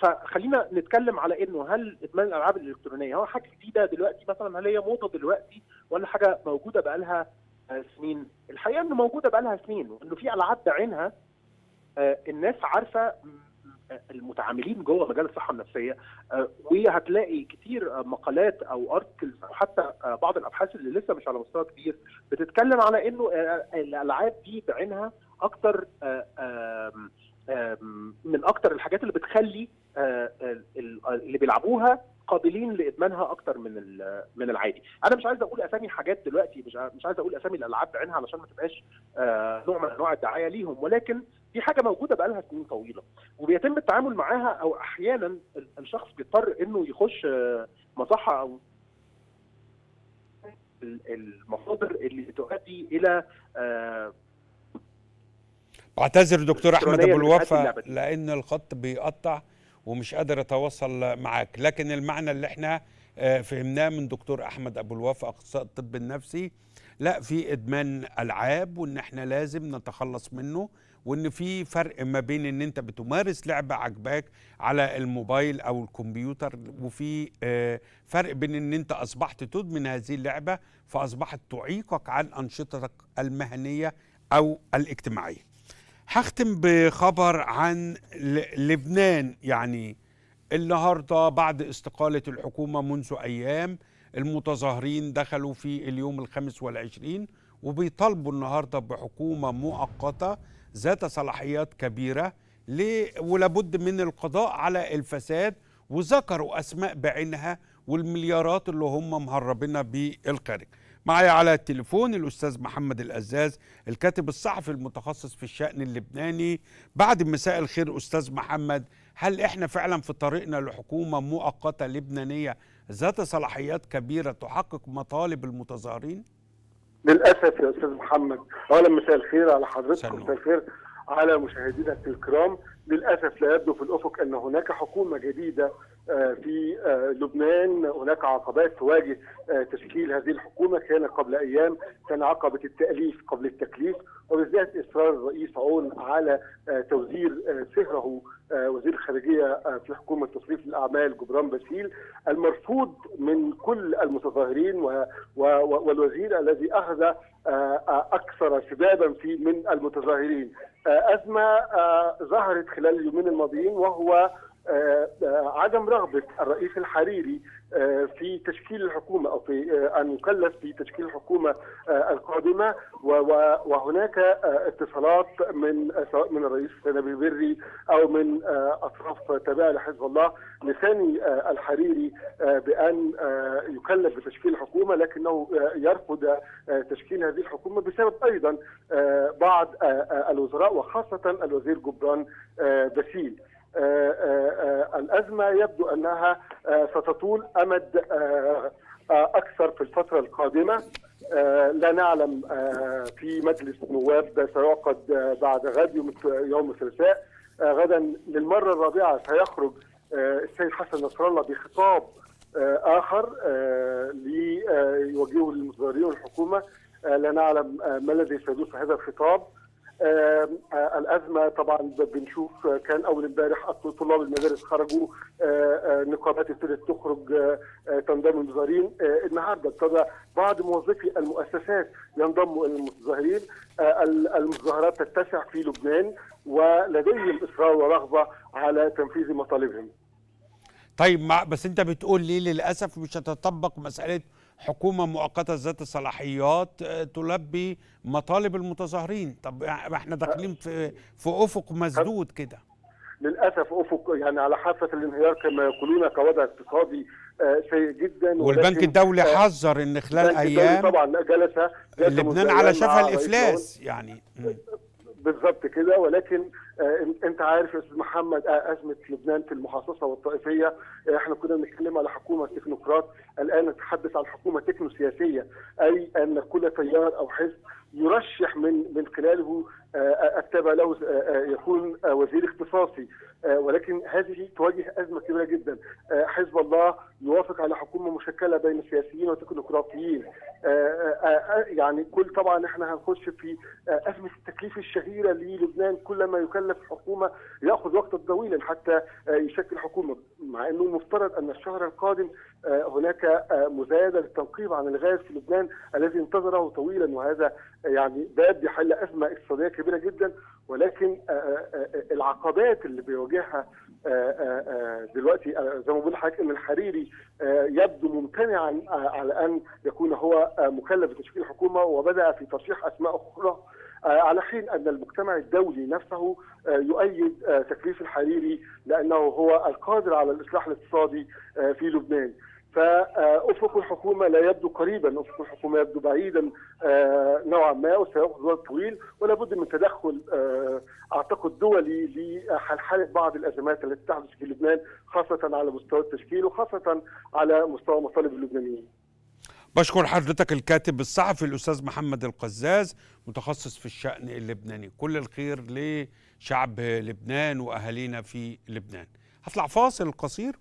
فخلينا نتكلم على انه هل ادمان الالعاب الالكترونيه هو حاجه جديده دلوقتي مثلا هل هي موضه دلوقتي ولا حاجه موجوده بقالها آه، سنين؟ الحقيقه انه موجوده بقالها سنين وانه في العاب بعينها آه، الناس عارفه المتعاملين جوه مجال الصحه النفسيه آه، وهتلاقي كتير مقالات او ارتكلز او حتى آه، بعض الابحاث اللي لسه مش على مستوى كبير بتتكلم على انه آه، الالعاب دي بعينها اكتر من اكتر الحاجات اللي بتخلي اللي بيلعبوها قابلين لادمانها اكتر من من العادي انا مش عايز اقول اسامي حاجات دلوقتي مش مش عايز اقول اسامي الالعاب بعينها علشان ما تبقاش نوع من انواع الدعايه ليهم ولكن دي حاجه موجوده بقالها سنين طويله وبيتم التعامل معاها او احيانا الشخص بيضطر انه يخش آه، مصحه او المصادر اللي تؤدي الى بعتذر آه، دكتور احمد ابو الوفا لان الخط بيقطع ومش قادر اتواصل معاك لكن المعنى اللي احنا آه، فهمناه من دكتور احمد ابو الوفا اخصائي الطب النفسي لا في ادمان العاب وان احنا لازم نتخلص منه وان في فرق ما بين ان انت بتمارس لعبه عجباك على الموبايل او الكمبيوتر وفي آه، فرق بين ان انت اصبحت تدمن هذه اللعبه فاصبحت تعيقك عن انشطتك المهنيه او الاجتماعيه هختم بخبر عن لبنان يعني النهارده بعد استقاله الحكومه منذ ايام المتظاهرين دخلوا في اليوم الخامس والعشرين وبيطالبوا النهارده بحكومه مؤقته ذات صلاحيات كبيرة ولابد من القضاء على الفساد وذكروا أسماء بعينها والمليارات اللي هم مهربينها بالخارج معايا على التليفون الأستاذ محمد الأزاز الكاتب الصحفي المتخصص في الشأن اللبناني بعد مساء الخير أستاذ محمد هل إحنا فعلا في طريقنا لحكومة مؤقتة لبنانية ذات صلاحيات كبيرة تحقق مطالب المتظاهرين؟ للاسف يا استاذ محمد اولا مساء الخير على حضرتك مساء الخير على مشاهدينا الكرام للاسف لا يبدو في الافق ان هناك حكومه جديده آه، في آه، لبنان هناك عقبات تواجه آه، تشكيل هذه الحكومه كان قبل ايام كان عقبه التاليف قبل التكليف وبالذات اصرار الرئيس عون على توزير سهره وزير الخارجيه في حكومه تصريف الاعمال جبران باسيل المرفوض من كل المتظاهرين والوزير الذي اخذ اكثر شبابا في من المتظاهرين ازمه ظهرت خلال اليومين الماضيين وهو آه، آه، عدم رغبه الرئيس الحريري آه، في تشكيل الحكومه او في ان يكلف في تشكيل الحكومه القادمه وهناك اتصالات من سواء من الرئيس نبيل بري او من اطراف تابعه لحزب الله لساني الحريري بان يكلف بتشكيل الحكومه لكنه يرفض تشكيل هذه الحكومه بسبب ايضا بعض الوزراء وخاصه الوزير جبران باسيل آه، آه، آه، الازمه يبدو انها ستطول امد اكثر في الفتره القادمه لا نعلم في مجلس النواب سيعقد بعد غد يوم يوم الثلاثاء غدا للمره الرابعه سيخرج السيد حسن نصر الله بخطاب اخر ليوجهه للمتظاهرين والحكومه لا نعلم ما الذي سيدوس هذا الخطاب الازمه طبعا بنشوف كان اول امبارح طلاب المدارس خرجوا نقابات ابتدت تخرج تنضم المتظاهرين النهارده ابتدى بعض موظفي المؤسسات ينضموا الى المتظاهرين المظاهرات تتسع في لبنان ولديهم اصرار ورغبه على تنفيذ مطالبهم طيب بس انت بتقول لي للاسف مش هتطبق مساله حكومة مؤقتة ذات الصلاحيات آه، تلبي مطالب المتظاهرين طب احنا أه. داخلين في, في أفق مسدود كده للأسف أفق يعني على حافة الانهيار كما يقولون كوضع اقتصادي آه، سيء جدا والبنك الدولي حذر ان خلال ايام طبعا جلس لبنان على شفا الافلاس يعني بالظبط كده ولكن آه، انت عارف يا استاذ محمد آه، ازمه لبنان في المحاصصه والطائفيه آه، احنا كنا بنتكلم على حكومه تكنوقراط الان نتحدث عن حكومه تكنوسياسيه اي ان كل تيار او حزب يرشح من من خلاله التابع آه، له آه، آه، يكون وزير اختصاصي ولكن هذه تواجه ازمه كبيره جدا حزب الله يوافق على حكومه مشكله بين سياسيين وتكنوقراطيين يعني كل طبعا احنا هنخش في ازمه التكليف الشهيره للبنان كلما يكلف حكومه ياخذ وقتا طويلا حتى يشكل حكومه مع انه المفترض ان الشهر القادم هناك مزايده للتنقيب عن الغاز في لبنان الذي انتظره طويلا وهذا يعني باب يحل ازمه اقتصاديه كبيره جدا ولكن آه، آه، آه، العقبات اللي بيواجهها دلوقتي زي ما بقول لحضرتك ان الحريري يبدو ممتنعا على ان يكون هو مكلف بتشكيل حكومه وبدا في ترشيح اسماء اخرى على حين ان المجتمع الدولي نفسه يؤيد تكليف الحريري لانه هو القادر على الاصلاح الاقتصادي في لبنان. فافق الحكومه لا يبدو قريبا، افق الحكومه يبدو بعيدا آه، نوعا ما وسياخذ وقت طويل ولا بد من تدخل آه، اعتقد دولي لحلحله بعض الازمات التي تحدث في لبنان خاصه على مستوى التشكيل وخاصه على مستوى مطالب اللبنانيين. بشكر حضرتك الكاتب الصحفي الاستاذ محمد القزاز متخصص في الشان اللبناني، كل الخير لشعب لبنان واهالينا في لبنان. هطلع فاصل قصير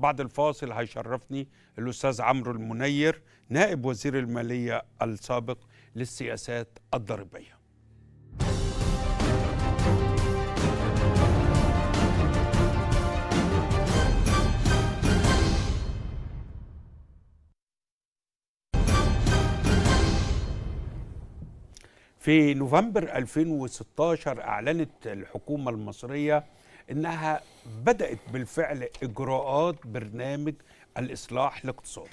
بعد الفاصل هيشرفني الأستاذ عمرو المنير نائب وزير المالية السابق للسياسات الضريبية في نوفمبر 2016 أعلنت الحكومة المصرية انها بدات بالفعل اجراءات برنامج الاصلاح الاقتصادي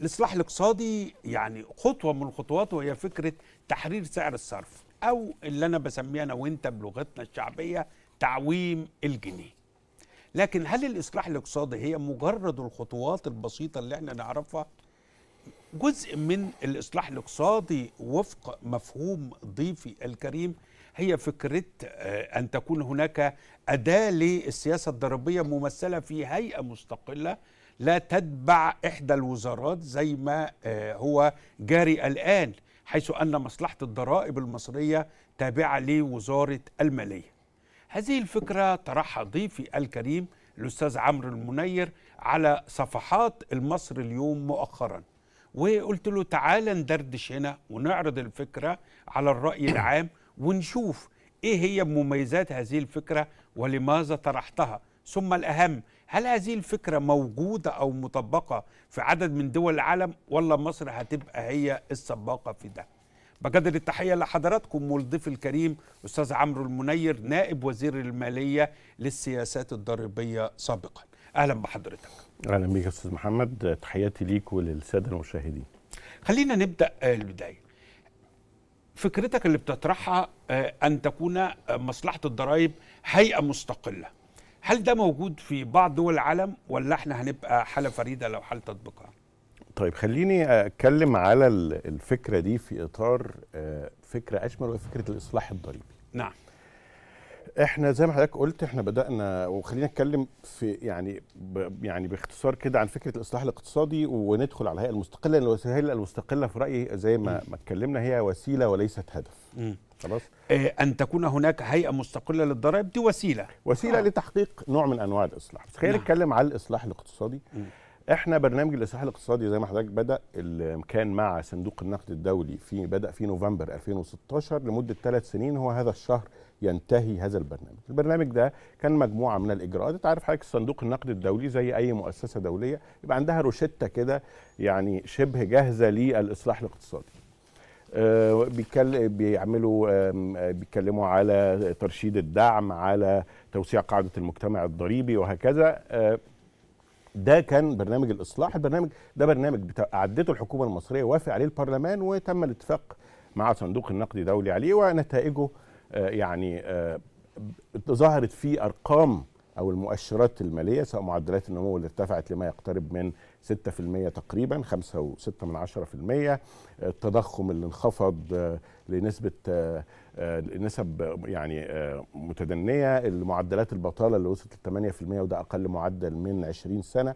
الاصلاح الاقتصادي يعني خطوه من الخطوات وهي فكره تحرير سعر الصرف او اللي انا بسميه انا وانت بلغتنا الشعبيه تعويم الجنيه لكن هل الاصلاح الاقتصادي هي مجرد الخطوات البسيطه اللي احنا نعرفها جزء من الاصلاح الاقتصادي وفق مفهوم ضيفي الكريم هي فكرة آه، أن تكون هناك أداة للسياسة الضريبية ممثلة في هيئة مستقلة لا تتبع إحدى الوزارات زي ما آه، هو جاري الآن حيث أن مصلحة الضرائب المصرية تابعة لوزارة المالية هذه الفكرة طرحها ضيفي الكريم الأستاذ عمرو المنير على صفحات المصري اليوم مؤخراً وقلت له تعالى ندردش هنا ونعرض الفكره على الراي العام ونشوف ايه هي مميزات هذه الفكره ولماذا طرحتها ثم الاهم هل هذه الفكره موجوده او مطبقه في عدد من دول العالم ولا مصر هتبقى هي السباقه في ده بجدد التحيه لحضراتكم والضيف الكريم استاذ عمرو المنير نائب وزير الماليه للسياسات الضريبيه سابقا اهلا بحضرتك اهلا بيك يا استاذ محمد تحياتي ليك وللساده المشاهدين خلينا نبدا البدايه فكرتك اللي بتطرحها آه، ان تكون آه، مصلحه الضرائب هيئه مستقله هل ده موجود في بعض دول العالم ولا احنا هنبقى حاله فريده لو حال تطبيقها طيب خليني اتكلم على الفكره دي في اطار آه، فكره اشمل وهي فكره الاصلاح الضريبي نعم احنا زي ما حضرتك قلت احنا بدانا وخلينا نتكلم في يعني يعني باختصار كده عن فكره الاصلاح الاقتصادي وندخل على الهيئه المستقله لان الهيئه المستقله في رايي زي ما ما اتكلمنا هي وسيله وليست هدف خلاص آه، ان تكون هناك هيئه مستقله للضرائب دي وسيله وسيله آه. لتحقيق نوع من انواع الاصلاح بس خلينا نعم. نتكلم على الاصلاح الاقتصادي م. احنا برنامج الاصلاح الاقتصادي زي ما حضرتك بدا اللي كان مع صندوق النقد الدولي في بدا في نوفمبر 2016 لمده ثلاث سنين هو هذا الشهر ينتهي هذا البرنامج البرنامج ده كان مجموعه من الاجراءات انت عارف حضرتك الصندوق النقد الدولي زي اي مؤسسه دوليه يبقى عندها روشته كده يعني شبه جاهزه للاصلاح الاقتصادي آه، بيعملوا بيتكلموا على ترشيد الدعم على توسيع قاعده المجتمع الضريبي وهكذا آه، ده كان برنامج الاصلاح البرنامج ده برنامج عدته الحكومه المصريه وافق عليه البرلمان وتم الاتفاق مع صندوق النقد الدولي عليه ونتائجه آه، يعني آه، ظهرت فيه ارقام او المؤشرات الماليه سواء معدلات النمو اللي ارتفعت لما يقترب من 6% تقريبا 5.6 من 10% آه، التضخم اللي انخفض لنسبه نسب يعني متدنيه المعدلات البطاله اللي وصلت ل 8% وده اقل معدل من 20 سنه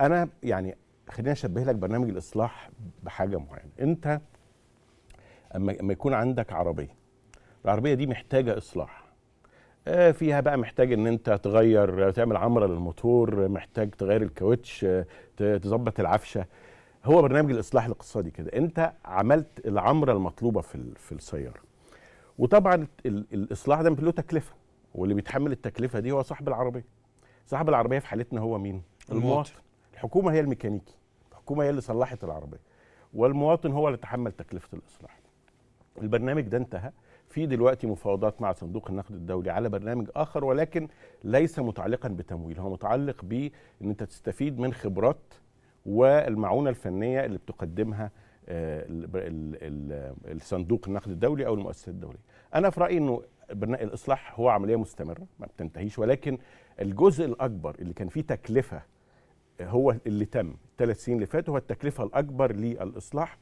انا يعني خليني اشبه لك برنامج الاصلاح بحاجه معينه انت اما يكون عندك عربيه العربيه دي محتاجه اصلاح آه، فيها بقى محتاج ان انت تغير تعمل عمره للموتور محتاج تغير الكاوتش آه، تظبط العفشه هو برنامج الاصلاح الاقتصادي كده انت عملت العمره المطلوبه في في السياره وطبعا الاصلاح ده له تكلفه واللي بيتحمل التكلفه دي هو صاحب العربيه صاحب العربيه في حالتنا هو مين المواطن الحكومه هي الميكانيكي الحكومه هي اللي صلحت العربيه والمواطن هو اللي تحمل تكلفه الاصلاح البرنامج ده انتهى في دلوقتي مفاوضات مع صندوق النقد الدولي على برنامج اخر ولكن ليس متعلقا بتمويل هو متعلق بان انت تستفيد من خبرات والمعونه الفنيه اللي بتقدمها آه، الصندوق النقد الدولي او المؤسسات الدوليه انا في رايي انه الاصلاح هو عمليه مستمره ما بتنتهيش ولكن الجزء الاكبر اللي كان فيه تكلفه آه، هو اللي تم الثلاث سنين اللي فاتوا هو التكلفه الاكبر للاصلاح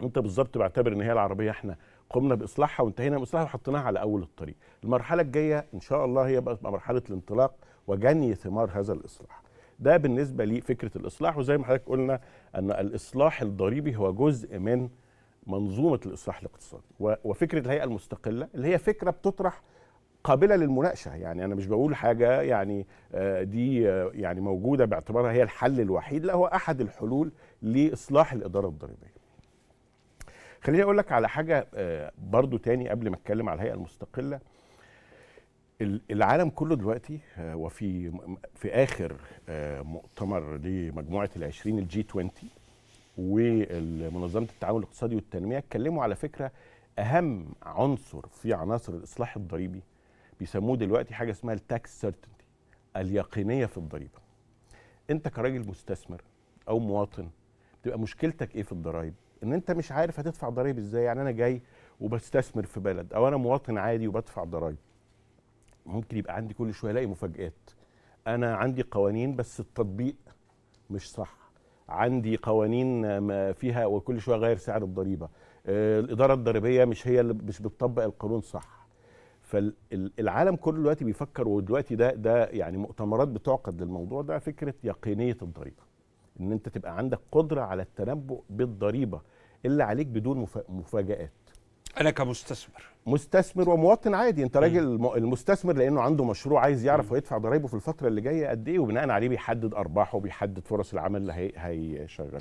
انت بالظبط بعتبر ان هي العربيه احنا قمنا باصلاحها وانتهينا من اصلاحها وحطيناها على اول الطريق المرحله الجايه ان شاء الله هي بقى مرحله الانطلاق وجني ثمار هذا الاصلاح ده بالنسبه لفكره الاصلاح وزي ما حضرتك قلنا ان الاصلاح الضريبي هو جزء من منظومه الاصلاح الاقتصادي وفكره الهيئه المستقله اللي هي فكره بتطرح قابلة للمناقشة يعني أنا مش بقول حاجة يعني آه، دي آه، يعني موجودة باعتبارها هي الحل الوحيد لا هو أحد الحلول لإصلاح الإدارة الضريبية خليني اقول لك على حاجه آه، برضو تاني قبل ما اتكلم على الهيئه المستقله العالم كله دلوقتي آه، وفي في اخر آه، مؤتمر لمجموعه ال20 الجي 20 ومنظمه التعاون الاقتصادي والتنميه اتكلموا على فكره اهم عنصر في عناصر الاصلاح الضريبي بيسموه دلوقتي حاجه اسمها التاكس سيرتينتي اليقينيه في الضريبه انت كراجل مستثمر او مواطن بتبقى مشكلتك ايه في الضرايب ان انت مش عارف هتدفع ضرائب ازاي يعني انا جاي وبستثمر في بلد او انا مواطن عادي وبدفع ضرائب ممكن يبقى عندي كل شويه الاقي مفاجات انا عندي قوانين بس التطبيق مش صح عندي قوانين ما فيها وكل شويه غير سعر الضريبه آه، الاداره الضريبيه مش هي اللي مش بتطبق القانون صح فالعالم كله دلوقتي بيفكر ودلوقتي ده ده يعني مؤتمرات بتعقد للموضوع ده فكره يقينيه الضريبه ان انت تبقى عندك قدره على التنبؤ بالضريبه اللي عليك بدون مفاجآت انا كمستثمر مستثمر ومواطن عادي انت راجل المستثمر لانه عنده مشروع عايز يعرف ويدفع ضرايبه في الفتره اللي جايه قد ايه وبناء عليه بيحدد ارباحه وبيحدد فرص العمل اللي هي هيشغلها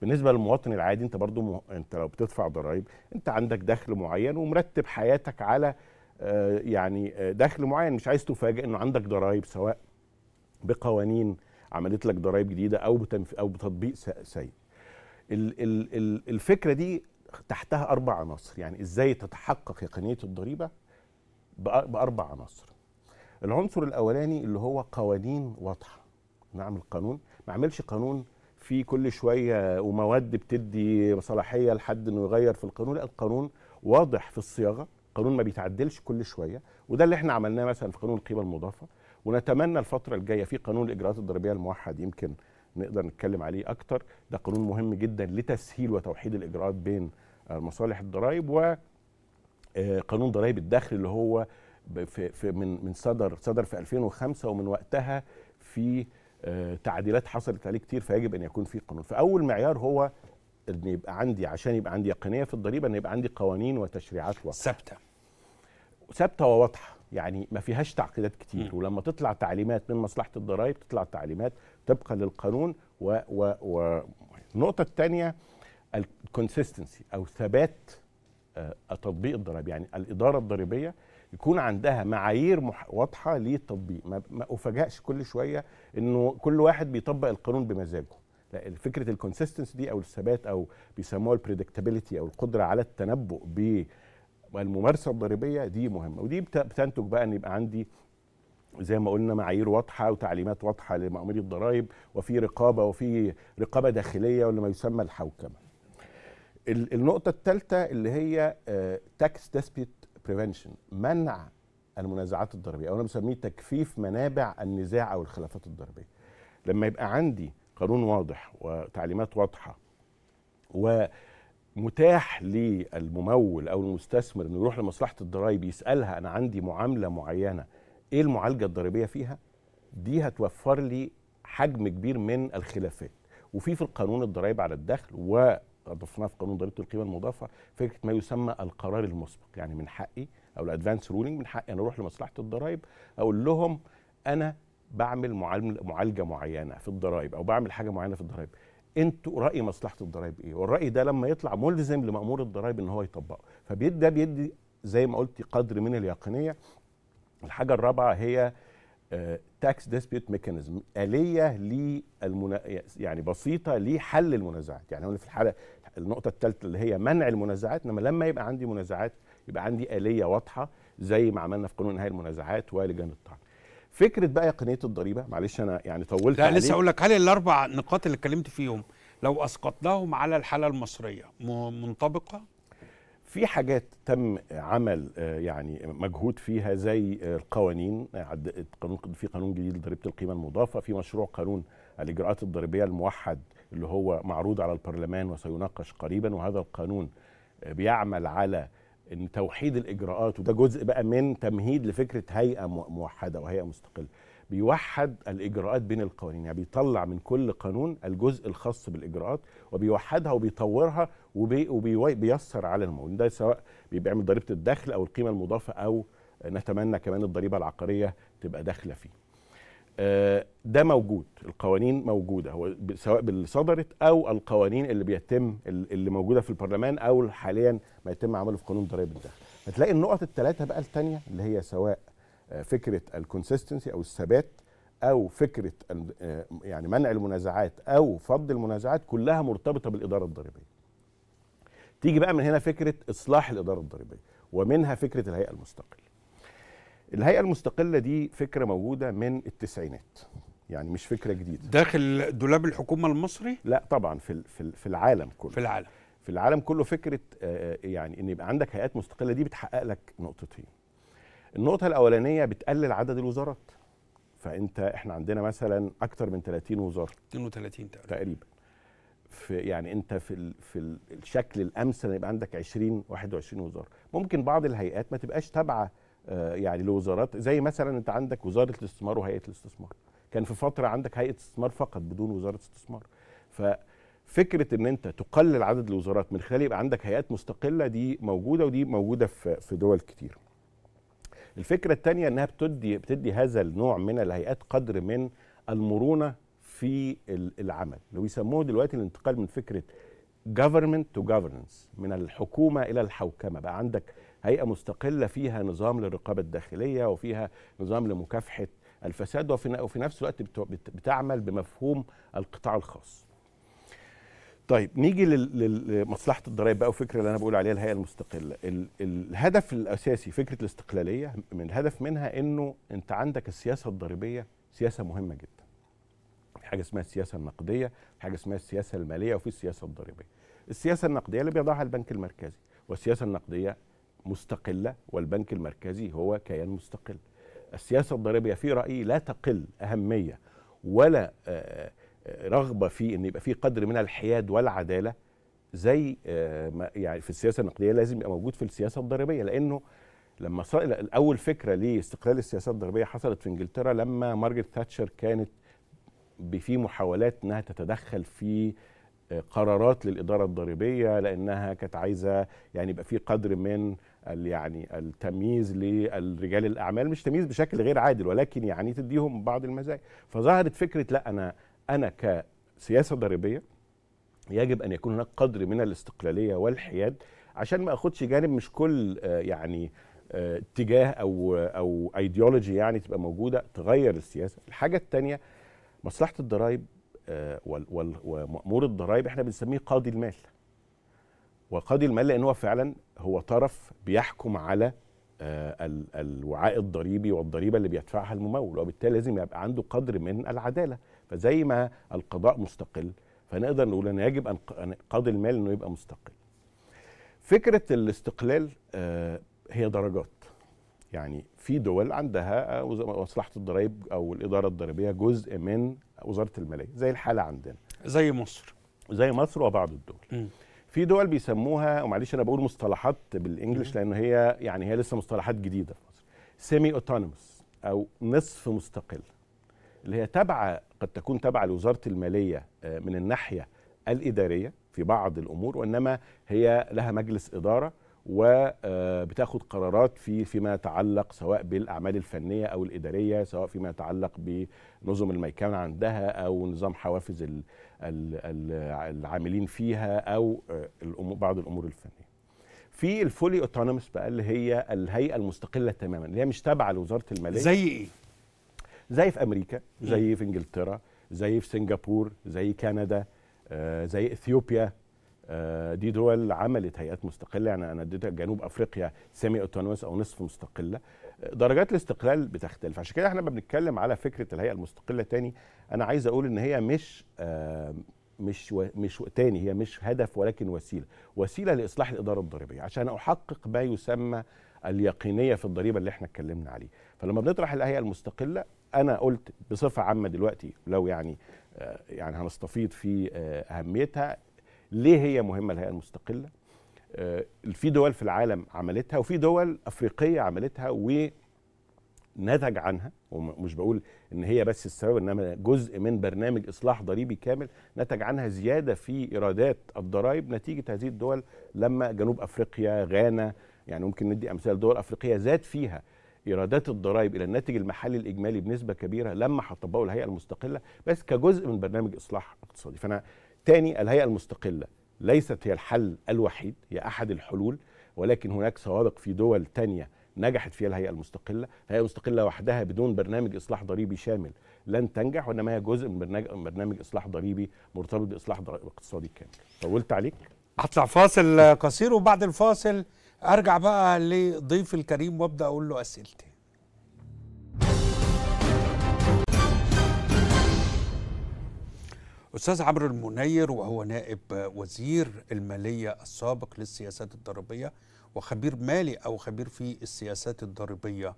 بالنسبه للمواطن العادي انت برضو م... انت لو بتدفع ضرائب انت عندك دخل معين ومرتب حياتك على آه، يعني آه، دخل معين مش عايز تفاجئ انه عندك ضرائب سواء بقوانين عملت لك ضرائب جديده او بتنف... او بتطبيق سيء الفكره دي تحتها اربع عناصر يعني ازاي تتحقق يقينيه الضريبه باربع عناصر العنصر الاولاني اللي هو قوانين واضحه نعمل قانون ما اعملش قانون في كل شويه ومواد بتدي صلاحيه لحد انه يغير في القانون لا القانون واضح في الصياغه قانون ما بيتعدلش كل شويه وده اللي احنا عملناه مثلا في قانون القيمه المضافه ونتمنى الفتره الجايه في قانون الاجراءات الضريبيه الموحد يمكن نقدر نتكلم عليه اكتر ده قانون مهم جدا لتسهيل وتوحيد الاجراءات بين مصالح الضرائب و آه، قانون ضرائب الدخل اللي هو في من من صدر صدر في 2005 ومن وقتها في آه، تعديلات حصلت عليه كتير فيجب ان يكون في قانون فاول معيار هو ان يبقى عندي عشان يبقى عندي يقينيه في الضريبه ان يبقى عندي قوانين وتشريعات واضحه ثابته ثابته وواضحه يعني ما فيهاش تعقيدات كتير ولما تطلع تعليمات من مصلحه الضرائب تطلع تعليمات طبقا للقانون والنقطه الثانيه الكونسيستنسي او ثبات التطبيق آه، الضريبي يعني الاداره الضريبيه يكون عندها معايير واضحه للتطبيق ما افاجئش كل شويه انه كل واحد بيطبق القانون بمزاجه لا فكره الكونسيستنسي دي او الثبات او بيسموها البريدكتابيلتي او القدره على التنبؤ بالممارسه الضريبيه دي مهمه ودي بتنتج بقى ان يبقى عندي زي ما قلنا معايير واضحه وتعليمات واضحه لمأموري الضرائب وفي رقابه وفي رقابه داخليه ولا ما يسمى الحوكمه. النقطه الثالثه اللي هي تاكس ديسبيت بريفنشن منع المنازعات الضريبيه او انا بسميه تكفيف منابع النزاع او الخلافات الضريبيه. لما يبقى عندي قانون واضح وتعليمات واضحه و متاح للممول او المستثمر انه يروح لمصلحه الضرائب يسالها انا عندي معامله معينه ايه المعالجه الضريبيه فيها دي هتوفر لي حجم كبير من الخلافات وفي في القانون الضرائب على الدخل واضفناه في قانون ضريبه القيمه المضافه فكره ما يسمى القرار المسبق يعني من حقي او الادفانس رولينج من حقي انا اروح لمصلحه الضرائب اقول لهم انا بعمل معالجه معينه في الضرائب او بعمل حاجه معينه في الضرائب انتوا راي مصلحه الضرائب ايه والراي ده لما يطلع ملزم لمامور الضرائب ان هو يطبقه فبيدي ده بيدي زي ما قلت قدر من اليقينيه الحاجه الرابعه هي تاكس ديسبيوت ميكانيزم آلية للمنا... يعني بسيطة لحل المنازعات يعني هنا في الحالة النقطة الثالثة اللي هي منع المنازعات إنما لما يبقى عندي منازعات يبقى عندي آلية واضحة زي ما عملنا في قانون نهاية المنازعات ولجان الطعن فكرة بقى قنية الضريبة معلش أنا يعني طولت لا لسه أقول لك هل الأربع نقاط اللي اتكلمت فيهم لو أسقطناهم على الحالة المصرية منطبقة في حاجات تم عمل آه، يعني مجهود فيها زي القوانين في قانون جديد لضريبه القيمه المضافه في مشروع قانون الاجراءات الضريبيه الموحد اللي هو معروض على البرلمان وسيناقش قريبا وهذا القانون بيعمل على ان توحيد الاجراءات وده جزء بقى من تمهيد لفكره هيئه موحده وهيئه مستقله بيوحد الاجراءات بين القوانين يعني بيطلع من كل قانون الجزء الخاص بالاجراءات وبيوحدها وبيطورها وبييسر على المواطن ده سواء بيعمل ضريبه الدخل او القيمه المضافه او نتمنى كمان الضريبه العقاريه تبقى داخله فيه آه، ده موجود القوانين موجوده هو سواء باللي صدرت او القوانين اللي بيتم اللي موجوده في البرلمان او حاليا ما يتم عمله في قانون ضرائب الدخل هتلاقي النقط الثلاثه بقى الثانيه اللي هي سواء فكره الكونسيستنسي او الثبات او فكره آه، يعني منع المنازعات او فض المنازعات كلها مرتبطه بالاداره الضريبيه. تيجي بقى من هنا فكره اصلاح الاداره الضريبيه ومنها فكره الهيئه المستقله. الهيئه المستقله دي فكره موجوده من التسعينات يعني مش فكره جديده. داخل دولاب الحكومه المصري؟ لا طبعا في في العالم كله. في العالم. في العالم كله فكره آه، آه، يعني ان يبقى عندك هيئات مستقله دي بتحقق لك نقطتين. النقطه الاولانيه بتقلل عدد الوزارات فانت احنا عندنا مثلا اكتر من 30 وزاره 32 تقريبا تقريبا في يعني انت في الـ في الشكل الامثل يبقى عندك 20 21 وزاره ممكن بعض الهيئات ما تبقاش تابعه آه، يعني لوزارات زي مثلا انت عندك وزاره الاستثمار وهيئه الاستثمار كان في فتره عندك هيئه استثمار فقط بدون وزاره استثمار ففكره ان انت تقلل عدد الوزارات من خلال يبقى عندك هيئات مستقله دي موجوده ودي موجوده في دول كتير الفكره الثانيه انها بتدي بتدي هذا النوع من الهيئات قدر من المرونه في العمل اللي بيسموه دلوقتي الانتقال من فكره government to governance من الحكومه الى الحوكمه بقى عندك هيئه مستقله فيها نظام للرقابه الداخليه وفيها نظام لمكافحه الفساد وفي نفس الوقت بتعمل بمفهوم القطاع الخاص طيب نيجي لمصلحه الضرائب بقى وفكره اللي انا بقول عليها الهيئه المستقله الهدف الاساسي فكره الاستقلاليه من الهدف منها انه انت عندك السياسه الضريبيه سياسه مهمه جدا في حاجه اسمها السياسه النقديه في حاجه اسمها السياسه الماليه وفي السياسه الضريبيه السياسه النقديه اللي بيضعها البنك المركزي والسياسه النقديه مستقله والبنك المركزي هو كيان مستقل السياسه الضريبيه في رايي لا تقل اهميه ولا آه رغبه في ان يبقى في قدر من الحياد والعداله زي آه، ما يعني في السياسه النقديه لازم يبقى موجود في السياسه الضريبيه لانه لما اول فكره لاستقلال السياسات الضريبيه حصلت في انجلترا لما مارجريت تاتشر كانت في محاولات انها تتدخل في آه، قرارات للاداره الضريبيه لانها كانت عايزه يعني يبقى في قدر من يعني التمييز لرجال الاعمال مش تمييز بشكل غير عادل ولكن يعني تديهم بعض المزايا فظهرت فكره لا انا انا كسياسه ضريبيه يجب ان يكون هناك قدر من الاستقلاليه والحياد عشان ما اخدش جانب مش كل آه، يعني آه، اتجاه او او ايديولوجي يعني تبقى موجوده تغير السياسه الحاجه الثانيه مصلحه الضرائب آه، ومأمور الضرائب احنا بنسميه قاضي المال وقاضي المال لان هو فعلا هو طرف بيحكم على الوعاء الضريبي والضريبه اللي بيدفعها الممول وبالتالي لازم يبقى عنده قدر من العداله فزي ما القضاء مستقل فنقدر نقول ان يجب ان قاضي المال انه يبقى مستقل فكره الاستقلال آه، هي درجات يعني في دول عندها آه، مصلحه الضرائب او الاداره الضريبيه جزء من وزاره الماليه زي الحاله عندنا زي مصر زي مصر وبعض الدول م. في دول بيسموها ومعلش انا بقول مصطلحات بالانجلش لان هي يعني هي لسه مصطلحات جديده في مصر سيمي اوتونوموس او نصف مستقل اللي هي تابعه قد تكون تبع لوزارة المالية آه، من الناحية الإدارية في بعض الأمور وإنما هي لها مجلس إدارة وبتاخد آه، قرارات في فيما يتعلق سواء بالاعمال الفنيه او الاداريه سواء فيما يتعلق بنظم الميكان عندها او نظام حوافز العاملين فيها او آه، بعض الامور الفنيه في الفولي اوتونومس بقى اللي هي الهيئه المستقله تماما اللي هي مش تابعه لوزاره الماليه زي ايه زي في امريكا زي في انجلترا زي في سنغافور زي كندا آه، زي اثيوبيا آه، دي دول عملت هيئات مستقله يعني انا اديتها جنوب افريقيا سيمي اوتونوموس او نصف مستقله آه، درجات الاستقلال بتختلف عشان كده احنا لما بنتكلم على فكره الهيئه المستقله تاني انا عايز اقول ان هي مش مش و... مش و... تاني هي مش هدف ولكن وسيله وسيله لاصلاح الاداره الضريبيه عشان احقق ما يسمى اليقينيه في الضريبه اللي احنا اتكلمنا عليه فلما بنطرح الهيئه المستقله انا قلت بصفه عامه دلوقتي لو يعني آه، يعني هنستفيض في آه، اهميتها ليه هي مهمه الهيئه المستقله آه، في دول في العالم عملتها وفي دول افريقيه عملتها ونتج عنها ومش بقول ان هي بس السبب انما جزء من برنامج اصلاح ضريبي كامل نتج عنها زياده في ايرادات الضرائب نتيجه هذه الدول لما جنوب افريقيا غانا يعني ممكن ندي امثال دول افريقيه زاد فيها ايرادات الضرائب الى الناتج المحلي الاجمالي بنسبه كبيره لما هتطبقه الهيئه المستقله بس كجزء من برنامج اصلاح اقتصادي فانا تاني الهيئه المستقله ليست هي الحل الوحيد هي احد الحلول ولكن هناك سوابق في دول تانية نجحت فيها الهيئه المستقله الهيئه المستقله وحدها بدون برنامج اصلاح ضريبي شامل لن تنجح وانما هي جزء من برنامج, برنامج اصلاح ضريبي مرتبط باصلاح اقتصادي كامل طولت عليك هطلع فاصل قصير وبعد الفاصل ارجع بقى لضيف الكريم وابدا اقول له اسئلتي استاذ عمرو المنير وهو نائب وزير الماليه السابق للسياسات الضريبيه وخبير مالي او خبير في السياسات الضريبيه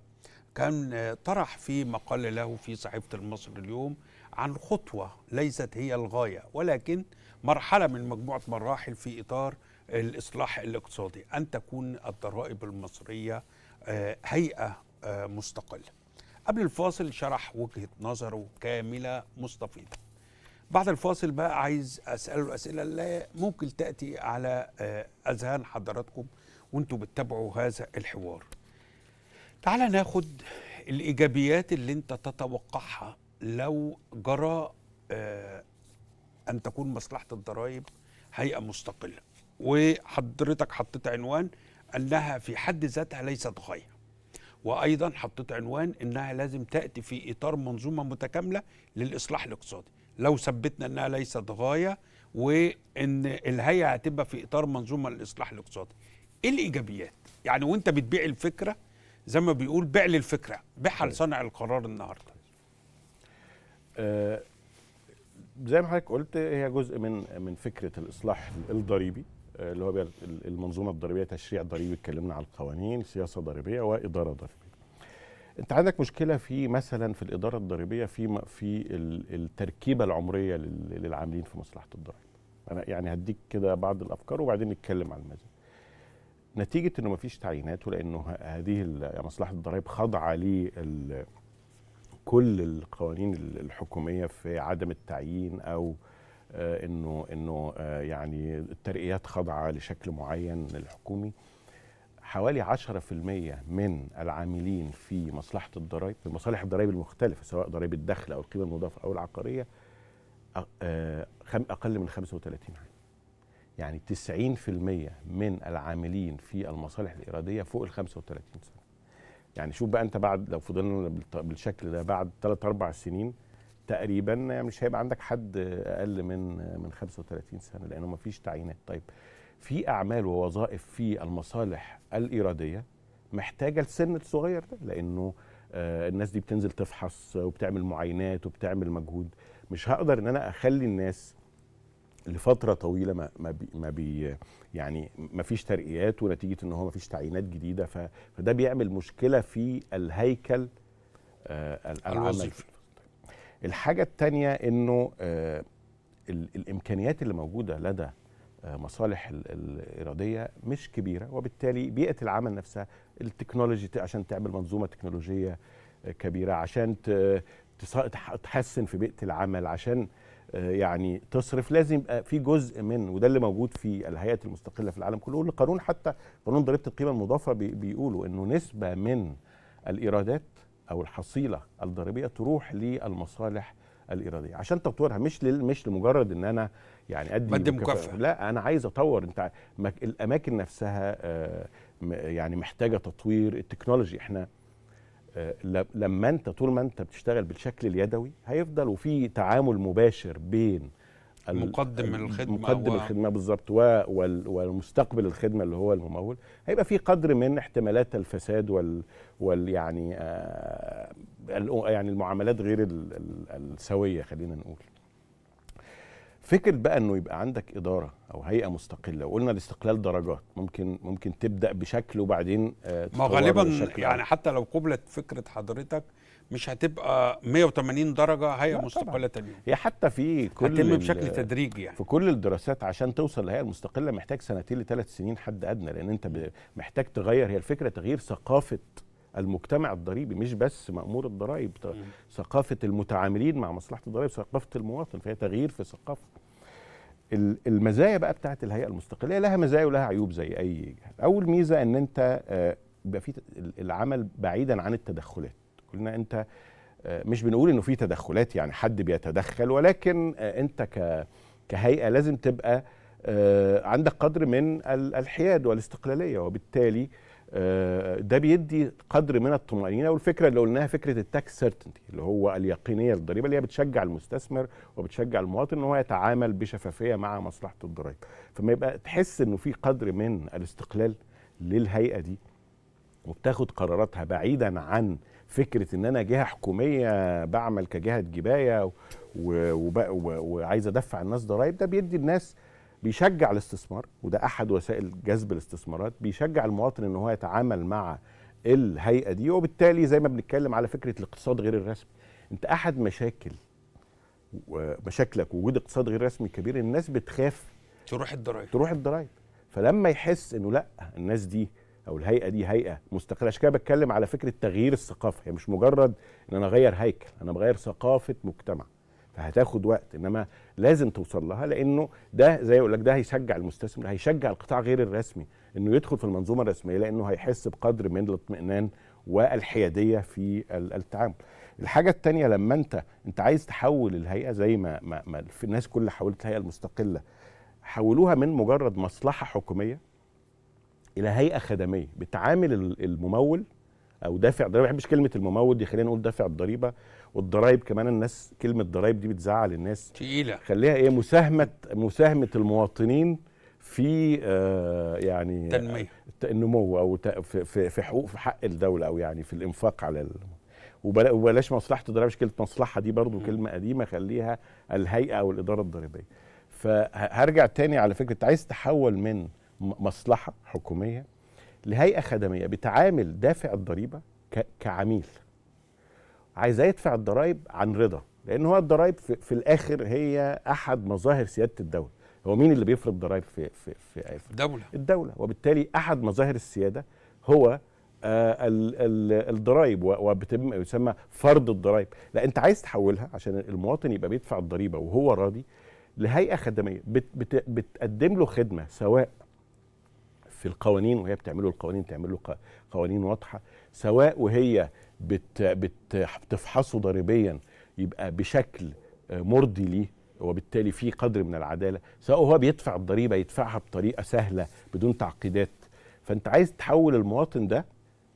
كان طرح في مقال له في صحيفه المصري اليوم عن خطوه ليست هي الغايه ولكن مرحله من مجموعه مراحل في اطار الاصلاح الاقتصادي ان تكون الضرائب المصريه آه، هيئه آه، مستقله قبل الفاصل شرح وجهه نظره كامله مستفيضه بعد الفاصل بقى عايز اساله اسئله لا ممكن تاتي على آه، اذهان حضراتكم وانتم بتتابعوا هذا الحوار تعال ناخد الايجابيات اللي انت تتوقعها لو جرى ان تكون مصلحه الضرائب هيئه مستقله وحضرتك حطيت عنوان انها في حد ذاتها ليست غايه وايضا حطيت عنوان انها لازم تاتي في اطار منظومه متكامله للاصلاح الاقتصادي لو ثبتنا انها ليست غايه وان الهيئه هتبقى في اطار منظومه للاصلاح الاقتصادي ايه الايجابيات يعني وانت بتبيع الفكره زي ما بيقول بيع للفكره بيعها طيب. لصانع القرار النهارده آه، زي ما حضرتك قلت هي جزء من من فكره الاصلاح الضريبي آه، اللي هو المنظومه الضريبيه تشريع ضريبي اتكلمنا على القوانين سياسه ضريبيه واداره ضريبيه انت عندك مشكله في مثلا في الاداره الضريبيه في في التركيبه العمريه للعاملين في مصلحه الضرائب انا يعني هديك كده بعض الافكار وبعدين نتكلم على المزيد نتيجه انه ما فيش تعيينات ولانه هذه مصلحه الضرائب خاضعه لكل كل القوانين الحكوميه في عدم التعيين او آه، انه انه آه، يعني الترقيات خاضعه لشكل معين الحكومي حوالي 10% من العاملين في مصلحه الضرائب في مصالح الضرائب المختلفه سواء ضرائب الدخل او القيمه المضافه او العقاريه آه، اقل من 35 عام يعني 90% من العاملين في المصالح الإرادية فوق ال 35 سنة يعني شوف بقى أنت بعد لو فضلنا بالشكل ده بعد 3 4 سنين تقريبا مش هيبقى عندك حد اقل من من 35 سنه لانه ما فيش تعيينات طيب في اعمال ووظائف في المصالح الاراديه محتاجه السن الصغير ده لانه آه، الناس دي بتنزل تفحص وبتعمل معاينات وبتعمل مجهود مش هقدر ان انا اخلي الناس لفتره طويله ما ما بي, ما بي يعني ما فيش ترقيات ونتيجه ان هو ما فيش تعيينات جديده فده بيعمل مشكله في الهيكل آه، الوظيفي الحاجه الثانيه انه آه، الامكانيات اللي موجوده لدى آه، مصالح الإرادية مش كبيرة وبالتالي بيئة العمل نفسها التكنولوجي عشان تعمل منظومة تكنولوجية آه، كبيرة عشان تحسن في بيئة العمل عشان يعني تصرف لازم يبقى في جزء من وده اللي موجود في الهيئات المستقلة في العالم كله والقانون حتى قانون ضريبة القيمة المضافة بيقولوا إنه نسبة من الإيرادات او الحصيله الضريبيه تروح للمصالح الايراديه عشان تطويرها مش لل... مش لمجرد ان انا يعني ادي مادة مكافاه لا انا عايز اطور انت الاماكن نفسها آه، يعني محتاجه تطوير التكنولوجي احنا آه، لما انت طول ما انت بتشتغل بالشكل اليدوي هيفضل وفي تعامل مباشر بين مقدم الخدمه مقدم و... الخدمه بالظبط والمستقبل الخدمه اللي هو الممول هيبقى في قدر من احتمالات الفساد وال, وال يعني آه يعني المعاملات غير ال... السويه خلينا نقول فكره بقى انه يبقى عندك اداره او هيئه مستقله وقلنا الاستقلال درجات ممكن ممكن تبدا بشكل وبعدين آه ما غالبا يعني حتى لو قبلت فكره حضرتك مش هتبقى 180 درجه هيئه مستقله تانية هي حتى في كل هتتم بشكل تدريجي يعني في كل الدراسات عشان توصل لهيئه مستقله محتاج سنتين لثلاث سنين حد ادنى لان انت محتاج تغير هي الفكره تغيير ثقافه المجتمع الضريبي مش بس مأمور الضرائب ثقافة المتعاملين مع مصلحة الضرائب ثقافة المواطن فهي تغيير في ثقافة المزايا بقى بتاعت الهيئة المستقلة لها مزايا ولها عيوب زي أي أول ميزة أن أنت بيبقى آه، في العمل بعيدا عن التدخلات قلنا انت آه، مش بنقول انه في تدخلات يعني حد بيتدخل ولكن آه، انت كهيئه لازم تبقى آه، عندك قدر من الحياد والاستقلاليه وبالتالي ده بيدي قدر من الطمأنينة والفكرة اللي قلناها فكرة التاكس سيرتنتي اللي هو اليقينية للضريبة اللي هي بتشجع المستثمر وبتشجع المواطن ان هو يتعامل بشفافية مع مصلحة الضرائب فما يبقى تحس انه في قدر من الاستقلال للهيئة دي وبتاخد قراراتها بعيدا عن فكره ان انا جهه حكوميه بعمل كجهه جبايه وعايز ادفع الناس ضرائب ده بيدي الناس بيشجع الاستثمار وده احد وسائل جذب الاستثمارات بيشجع المواطن ان هو يتعامل مع الهيئه دي وبالتالي زي ما بنتكلم على فكره الاقتصاد غير الرسمي انت احد مشاكل مشاكلك وجود اقتصاد غير رسمي كبير الناس بتخاف تروح الضرايب تروح الضرايب فلما يحس انه لا الناس دي او الهيئه دي هيئه مستقله عشان كده بتكلم على فكره تغيير الثقافه هي يعني مش مجرد ان انا اغير هيكل انا بغير ثقافه مجتمع فهتاخد وقت انما لازم توصل لها لانه ده زي اقول لك ده هيشجع المستثمر هيشجع القطاع غير الرسمي انه يدخل في المنظومه الرسميه لانه هيحس بقدر من الاطمئنان والحياديه في التعامل. الحاجه الثانيه لما انت انت عايز تحول الهيئه زي ما, ما, ما في الناس كلها حولت الهيئه المستقله حولوها من مجرد مصلحه حكوميه الى هيئه خدميه بتعامل الممول او دافع الضريبه ما بحبش كلمه الممول دي خلينا نقول دافع الضريبه والضرايب كمان الناس كلمه ضرايب دي بتزعل الناس تقيله خليها ايه مساهمه مساهمه المواطنين في آه يعني آه، تنميه النمو او في في حقوق في حق الدوله او يعني في الانفاق على وبلاش مصلحه الضريبه مش كلمه مصلحه دي برضو كلمه قديمه خليها الهيئه او الاداره الضريبيه فهرجع تاني على فكره عايز تحول من مصلحه حكوميه لهيئه خدميه بتعامل دافع الضريبه كعميل عايزاه يدفع الضرائب عن رضا لان هو الضرائب في, في الاخر هي احد مظاهر سياده الدوله هو مين اللي بيفرض ضرائب في في في, الدوله الدوله وبالتالي احد مظاهر السياده هو آه، الضرائب وبتم يسمى فرض الضرائب لا انت عايز تحولها عشان المواطن يبقى بيدفع الضريبه وهو راضي لهيئه خدميه بتقدم له خدمه سواء في القوانين وهي بتعمله القوانين تعمله قوانين واضحه سواء وهي بت بت بتفحصه ضريبيا يبقى بشكل آه، مرضي ليه وبالتالي في قدر من العداله سواء هو بيدفع الضريبه يدفعها بطريقه سهله بدون تعقيدات فانت عايز تحول المواطن ده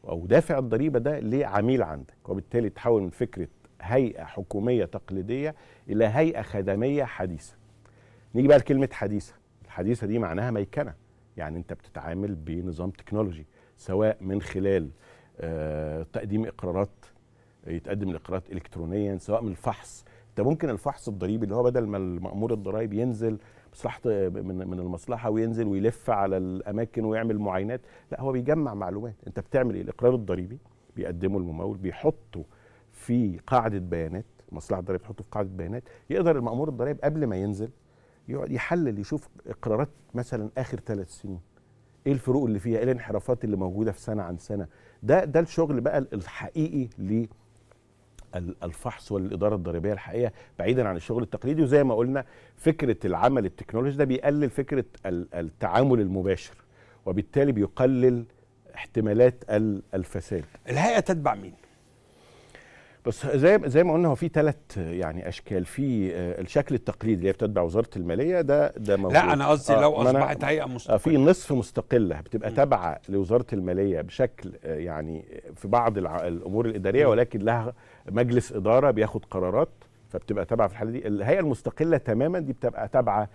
او دافع الضريبه ده لعميل عندك وبالتالي تحول من فكره هيئه حكوميه تقليديه الى هيئه خدميه حديثه نيجي بقى لكلمه حديثه الحديثه دي معناها ميكنه يعني انت بتتعامل بنظام تكنولوجي سواء من خلال آه، تقديم اقرارات يتقدم الاقرارات الكترونيا سواء من الفحص انت ممكن الفحص الضريبي اللي هو بدل ما المامور الضرائب ينزل مصلحه من من المصلحه وينزل ويلف على الاماكن ويعمل معاينات لا هو بيجمع معلومات انت بتعمل ايه الاقرار الضريبي بيقدمه الممول بيحطه في قاعده بيانات المصلحه الضريبيه بتحطه في قاعده بيانات يقدر المامور الضرائب قبل ما ينزل يقعد يحلل يشوف قرارات مثلا اخر ثلاث سنين ايه الفروق اللي فيها ايه الانحرافات اللي موجوده في سنه عن سنه ده ده الشغل بقى الحقيقي للفحص والاداره الضريبيه الحقيقيه بعيدا عن الشغل التقليدي وزي ما قلنا فكره العمل التكنولوجي ده بيقلل فكره التعامل المباشر وبالتالي بيقلل احتمالات الفساد الهيئه تتبع مين بس زي زي ما قلنا هو في ثلاث يعني اشكال في آه، الشكل التقليدي اللي هي بتتبع وزاره الماليه ده ده موجود لا انا قصدي آه، لو اصبحت هيئه آه، مستقله في نصف مستقله بتبقى تابعه لوزاره الماليه بشكل يعني في بعض الامور الاداريه ولكن لها مجلس اداره بياخد قرارات فبتبقى تابعه في الحاله دي الهيئه المستقله تماما دي بتبقى تابعه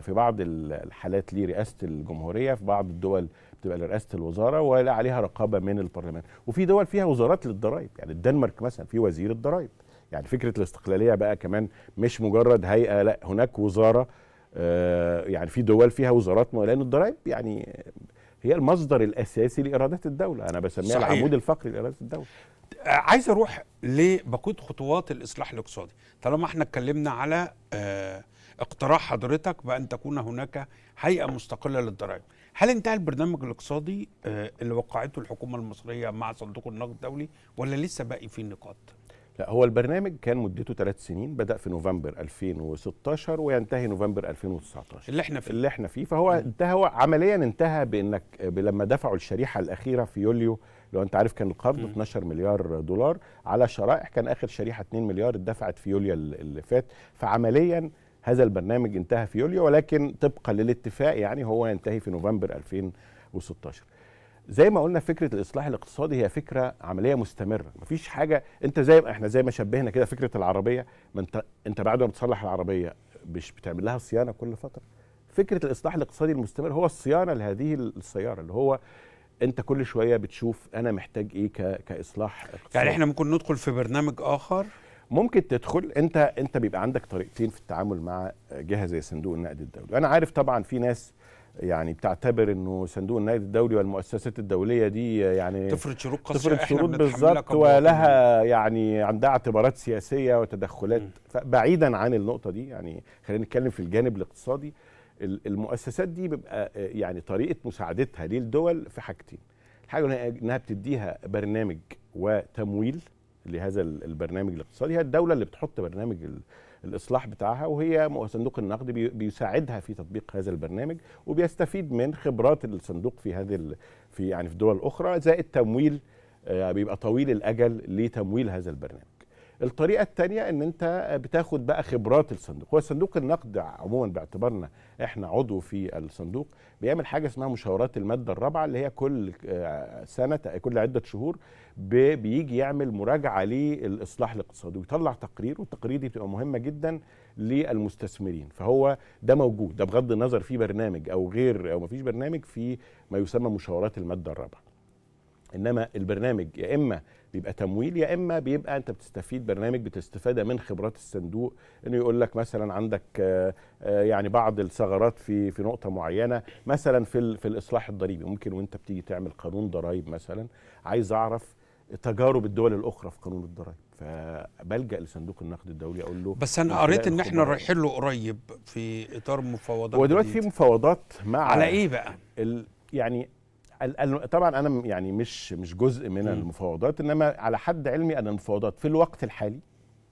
في بعض الحالات لرئاسه الجمهوريه في بعض الدول تبقى لرئاسه الوزاره ولا عليها رقابه من البرلمان وفي دول فيها وزارات للضرائب يعني الدنمارك مثلا في وزير الضرائب يعني فكره الاستقلاليه بقى كمان مش مجرد هيئه لا هناك وزاره آه، يعني في دول فيها وزارات لان الضرائب يعني هي المصدر الاساسي لايرادات الدوله انا بسميها صحيح. العمود الفقري لايرادات الدوله آه، عايز اروح لبقود خطوات الاصلاح الاقتصادي طالما احنا اتكلمنا على آه، اقتراح حضرتك بان تكون هناك هيئه مستقله للضرائب هل انتهى البرنامج الاقتصادي آه، اللي وقعته الحكومه المصريه مع صندوق النقد الدولي ولا لسه باقي فيه نقاط؟ لا هو البرنامج كان مدته ثلاث سنين بدا في نوفمبر 2016 وينتهي نوفمبر 2019 اللي احنا فيه اللي احنا فيه فهو انتهى عمليا انتهى بانك لما دفعوا الشريحه الاخيره في يوليو لو انت عارف كان القرض 12 مليار دولار على شرائح كان اخر شريحه 2 مليار اتدفعت في يوليو اللي فات فعمليا هذا البرنامج انتهى في يوليو ولكن طبقا للاتفاق يعني هو ينتهي في نوفمبر 2016 زي ما قلنا فكره الاصلاح الاقتصادي هي فكره عمليه مستمره مفيش حاجه انت زي ما احنا زي ما شبهنا كده فكره العربيه ما انت انت بعد ما بتصلح العربيه مش بتعمل لها صيانه كل فتره فكره الاصلاح الاقتصادي المستمر هو الصيانه لهذه السياره اللي هو انت كل شويه بتشوف انا محتاج ايه كاصلاح اقتصادي يعني احنا ممكن ندخل في برنامج اخر ممكن تدخل انت انت بيبقى عندك طريقتين في التعامل مع جهه زي صندوق النقد الدولي انا عارف طبعا في ناس يعني بتعتبر انه صندوق النقد الدولي والمؤسسات الدوليه دي يعني تفرض شروط قاسيه تفرض شروط بالظبط ولها يعني عندها اعتبارات سياسيه وتدخلات بعيدا عن النقطه دي يعني خلينا نتكلم في الجانب الاقتصادي المؤسسات دي بيبقى آه، يعني طريقه مساعدتها للدول في حاجتين الحاجه انها بتديها برنامج وتمويل لهذا البرنامج الاقتصادي هي الدوله اللي بتحط برنامج الاصلاح بتاعها وهي صندوق النقد بيساعدها في تطبيق هذا البرنامج وبيستفيد من خبرات الصندوق في هذه في يعني في دول اخرى زائد تمويل آه، بيبقى طويل الاجل لتمويل هذا البرنامج الطريقه الثانيه ان انت بتاخد بقى خبرات الصندوق هو صندوق النقد عموما باعتبارنا احنا عضو في الصندوق بيعمل حاجه اسمها مشاورات الماده الرابعه اللي هي كل آه، سنه كل عده شهور بيجي يعمل مراجعه للاصلاح الاقتصادي ويطلع تقرير والتقرير دي بتبقى مهمه جدا للمستثمرين فهو ده موجود ده بغض النظر في برنامج او غير او مفيش برنامج في ما يسمى مشاورات الماده الرابعه انما البرنامج يا اما بيبقى تمويل يا اما بيبقى انت بتستفيد برنامج بتستفاده من خبرات الصندوق انه يقول لك مثلا عندك آه، آه، يعني بعض الثغرات في في نقطه معينه مثلا في في الاصلاح الضريبي ممكن وانت بتيجي تعمل قانون ضرائب مثلا عايز اعرف تجارب الدول الاخرى في قانون الضرائب فبلجا لصندوق النقد الدولي اقول له بس انا قريت ان احنا رايحين له قريب في اطار مفاوضات ودلوقتي في مفاوضات مع على ايه بقى؟ يعني طبعا انا يعني مش مش جزء من م. المفاوضات انما على حد علمي ان المفاوضات في الوقت الحالي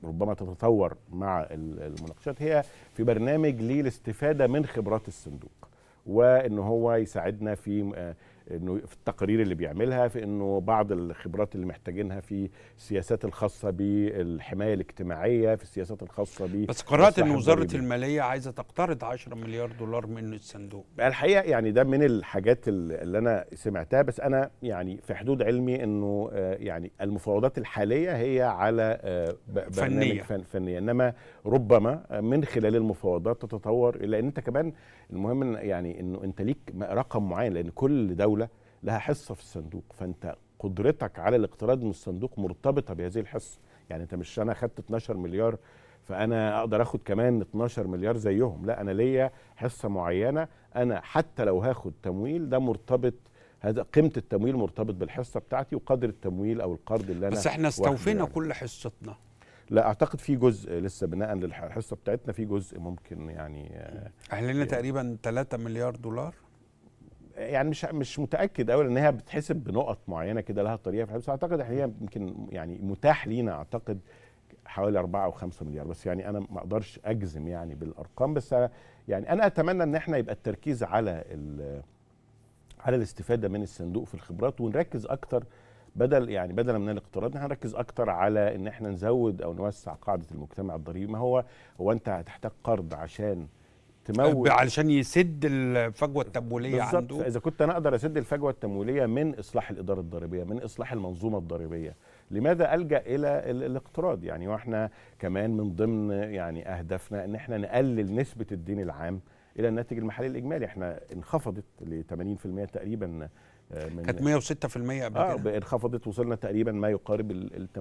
ربما تتطور مع المناقشات هي في برنامج للاستفاده من خبرات الصندوق وان هو يساعدنا في آه، انه في التقارير اللي بيعملها في انه بعض الخبرات اللي محتاجينها في السياسات الخاصه بالحمايه الاجتماعيه في السياسات الخاصه ب بس قرات ان وزاره الضريبي. الماليه عايزه تقترض 10 مليار دولار من الصندوق الحقيقه يعني ده من الحاجات اللي انا سمعتها بس انا يعني في حدود علمي انه آه، يعني المفاوضات الحاليه هي على آه، فنيه فنيه انما ربما من خلال المفاوضات تتطور الى ان انت كمان المهم إن يعني انه انت ليك رقم معين لان كل دوله لها حصه في الصندوق فانت قدرتك على الاقتراض من الصندوق مرتبطه بهذه الحصه يعني انت مش انا خدت 12 مليار فانا اقدر اخد كمان 12 مليار زيهم لا انا ليا حصه معينه انا حتى لو هاخد تمويل ده مرتبط هذا قيمه التمويل مرتبط بالحصه بتاعتي وقدر التمويل او القرض اللي انا بس احنا استوفينا يعني. كل حصتنا لا اعتقد في جزء لسه بناء للحصه بتاعتنا في جزء ممكن يعني احللنا آه، يعني تقريبا 3 مليار دولار يعني مش مش متاكد قوي ان هي بتحسب بنقط معينه كده لها طريقه في الحساب اعتقد هي يمكن يعني متاح لينا اعتقد حوالي 4 او 5 مليار بس يعني انا ما اقدرش اجزم يعني بالارقام بس أنا يعني انا اتمنى ان احنا يبقى التركيز على على الاستفاده من الصندوق في الخبرات ونركز اكتر بدل يعني بدلا من الاقتراض نحن نركز اكتر على ان احنا نزود او نوسع قاعده المجتمع الضريبي ما هو هو انت هتحتاج قرض عشان تمول علشان يسد الفجوه التمويليه عنده اذا كنت انا اقدر اسد الفجوه التمويليه من اصلاح الاداره الضريبيه من اصلاح المنظومه الضريبيه لماذا الجا الى الاقتراض يعني واحنا كمان من ضمن يعني اهدافنا ان احنا نقلل نسبه الدين العام الى الناتج المحلي الاجمالي احنا انخفضت ل 80% تقريبا من كانت 106% قبل آه، كده آه انخفضت وصلنا تقريبا ما يقارب ال 80%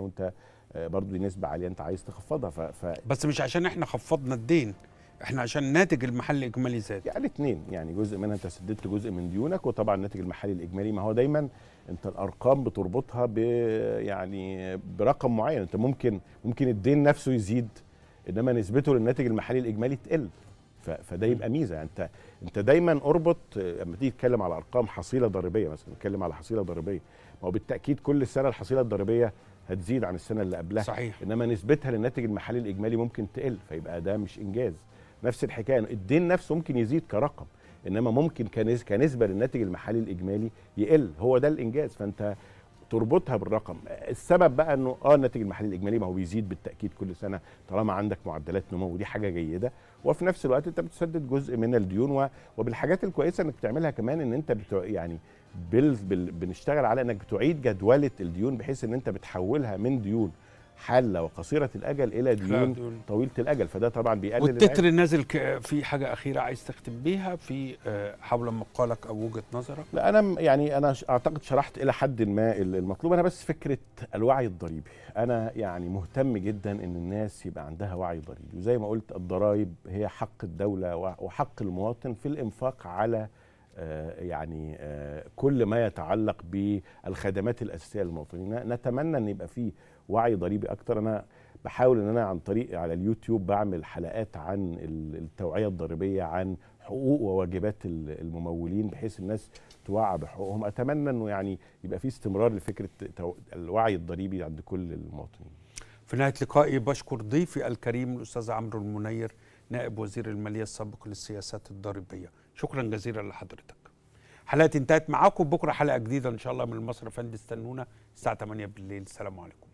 وانت آه، برضو دي نسبه عاليه انت عايز تخفضها ف, ف... بس مش عشان احنا خفضنا الدين احنا عشان ناتج المحلي الاجمالي زاد يعني الاثنين يعني جزء منها انت سددت جزء من ديونك وطبعا الناتج المحلي الاجمالي ما هو دايما انت الارقام بتربطها ب يعني برقم معين انت ممكن ممكن الدين نفسه يزيد انما نسبته للناتج المحلي الاجمالي تقل فده يبقى ميزه يعني انت انت دايما اربط لما تيجي تتكلم على ارقام حصيله ضريبيه مثلا نتكلم على حصيله ضريبيه ما هو بالتاكيد كل سنه الحصيله الضريبيه هتزيد عن السنه اللي قبلها صحيح انما نسبتها للناتج المحلي الاجمالي ممكن تقل فيبقى ده مش انجاز نفس الحكايه الدين نفسه ممكن يزيد كرقم انما ممكن كنسبه للناتج المحلي الاجمالي يقل هو ده الانجاز فانت تربطها بالرقم السبب بقى انه اه الناتج المحلي الاجمالي ما هو بيزيد بالتاكيد كل سنه طالما عندك معدلات نمو ودي حاجه جيده وفي نفس الوقت انت بتسدد جزء من الديون وبالحاجات الكويسه انك بتعملها كمان ان انت بتوع يعني بنشتغل على انك بتعيد جدوله الديون بحيث ان انت بتحولها من ديون حاله وقصيره الاجل الى ديون طويله الاجل فده طبعا بيقلل والتتر النازل في حاجه اخيره عايز تختم بيها في آه، حول مقالك او وجهه نظرك لا انا يعني انا اعتقد شرحت الى حد ما المطلوب انا بس فكره الوعي الضريبي انا يعني مهتم جدا ان الناس يبقى عندها وعي ضريبي وزي ما قلت الضرائب هي حق الدوله وحق المواطن في الانفاق على آه، يعني آه، كل ما يتعلق بالخدمات الاساسيه للمواطنين نتمنى ان يبقى فيه وعي ضريبي اكتر انا بحاول ان انا عن طريق على اليوتيوب بعمل حلقات عن التوعيه الضريبيه عن حقوق وواجبات الممولين بحيث الناس توعى بحقوقهم اتمنى انه يعني يبقى في استمرار لفكره الوعي الضريبي عند كل المواطنين في نهايه لقائي بشكر ضيفي الكريم الاستاذ عمرو المنير نائب وزير الماليه السابق للسياسات الضريبيه شكرا جزيلا لحضرتك حلقه انتهت معاكم بكره حلقه جديده ان شاء الله من المصرف فندم استنونا الساعه 8 بالليل السلام عليكم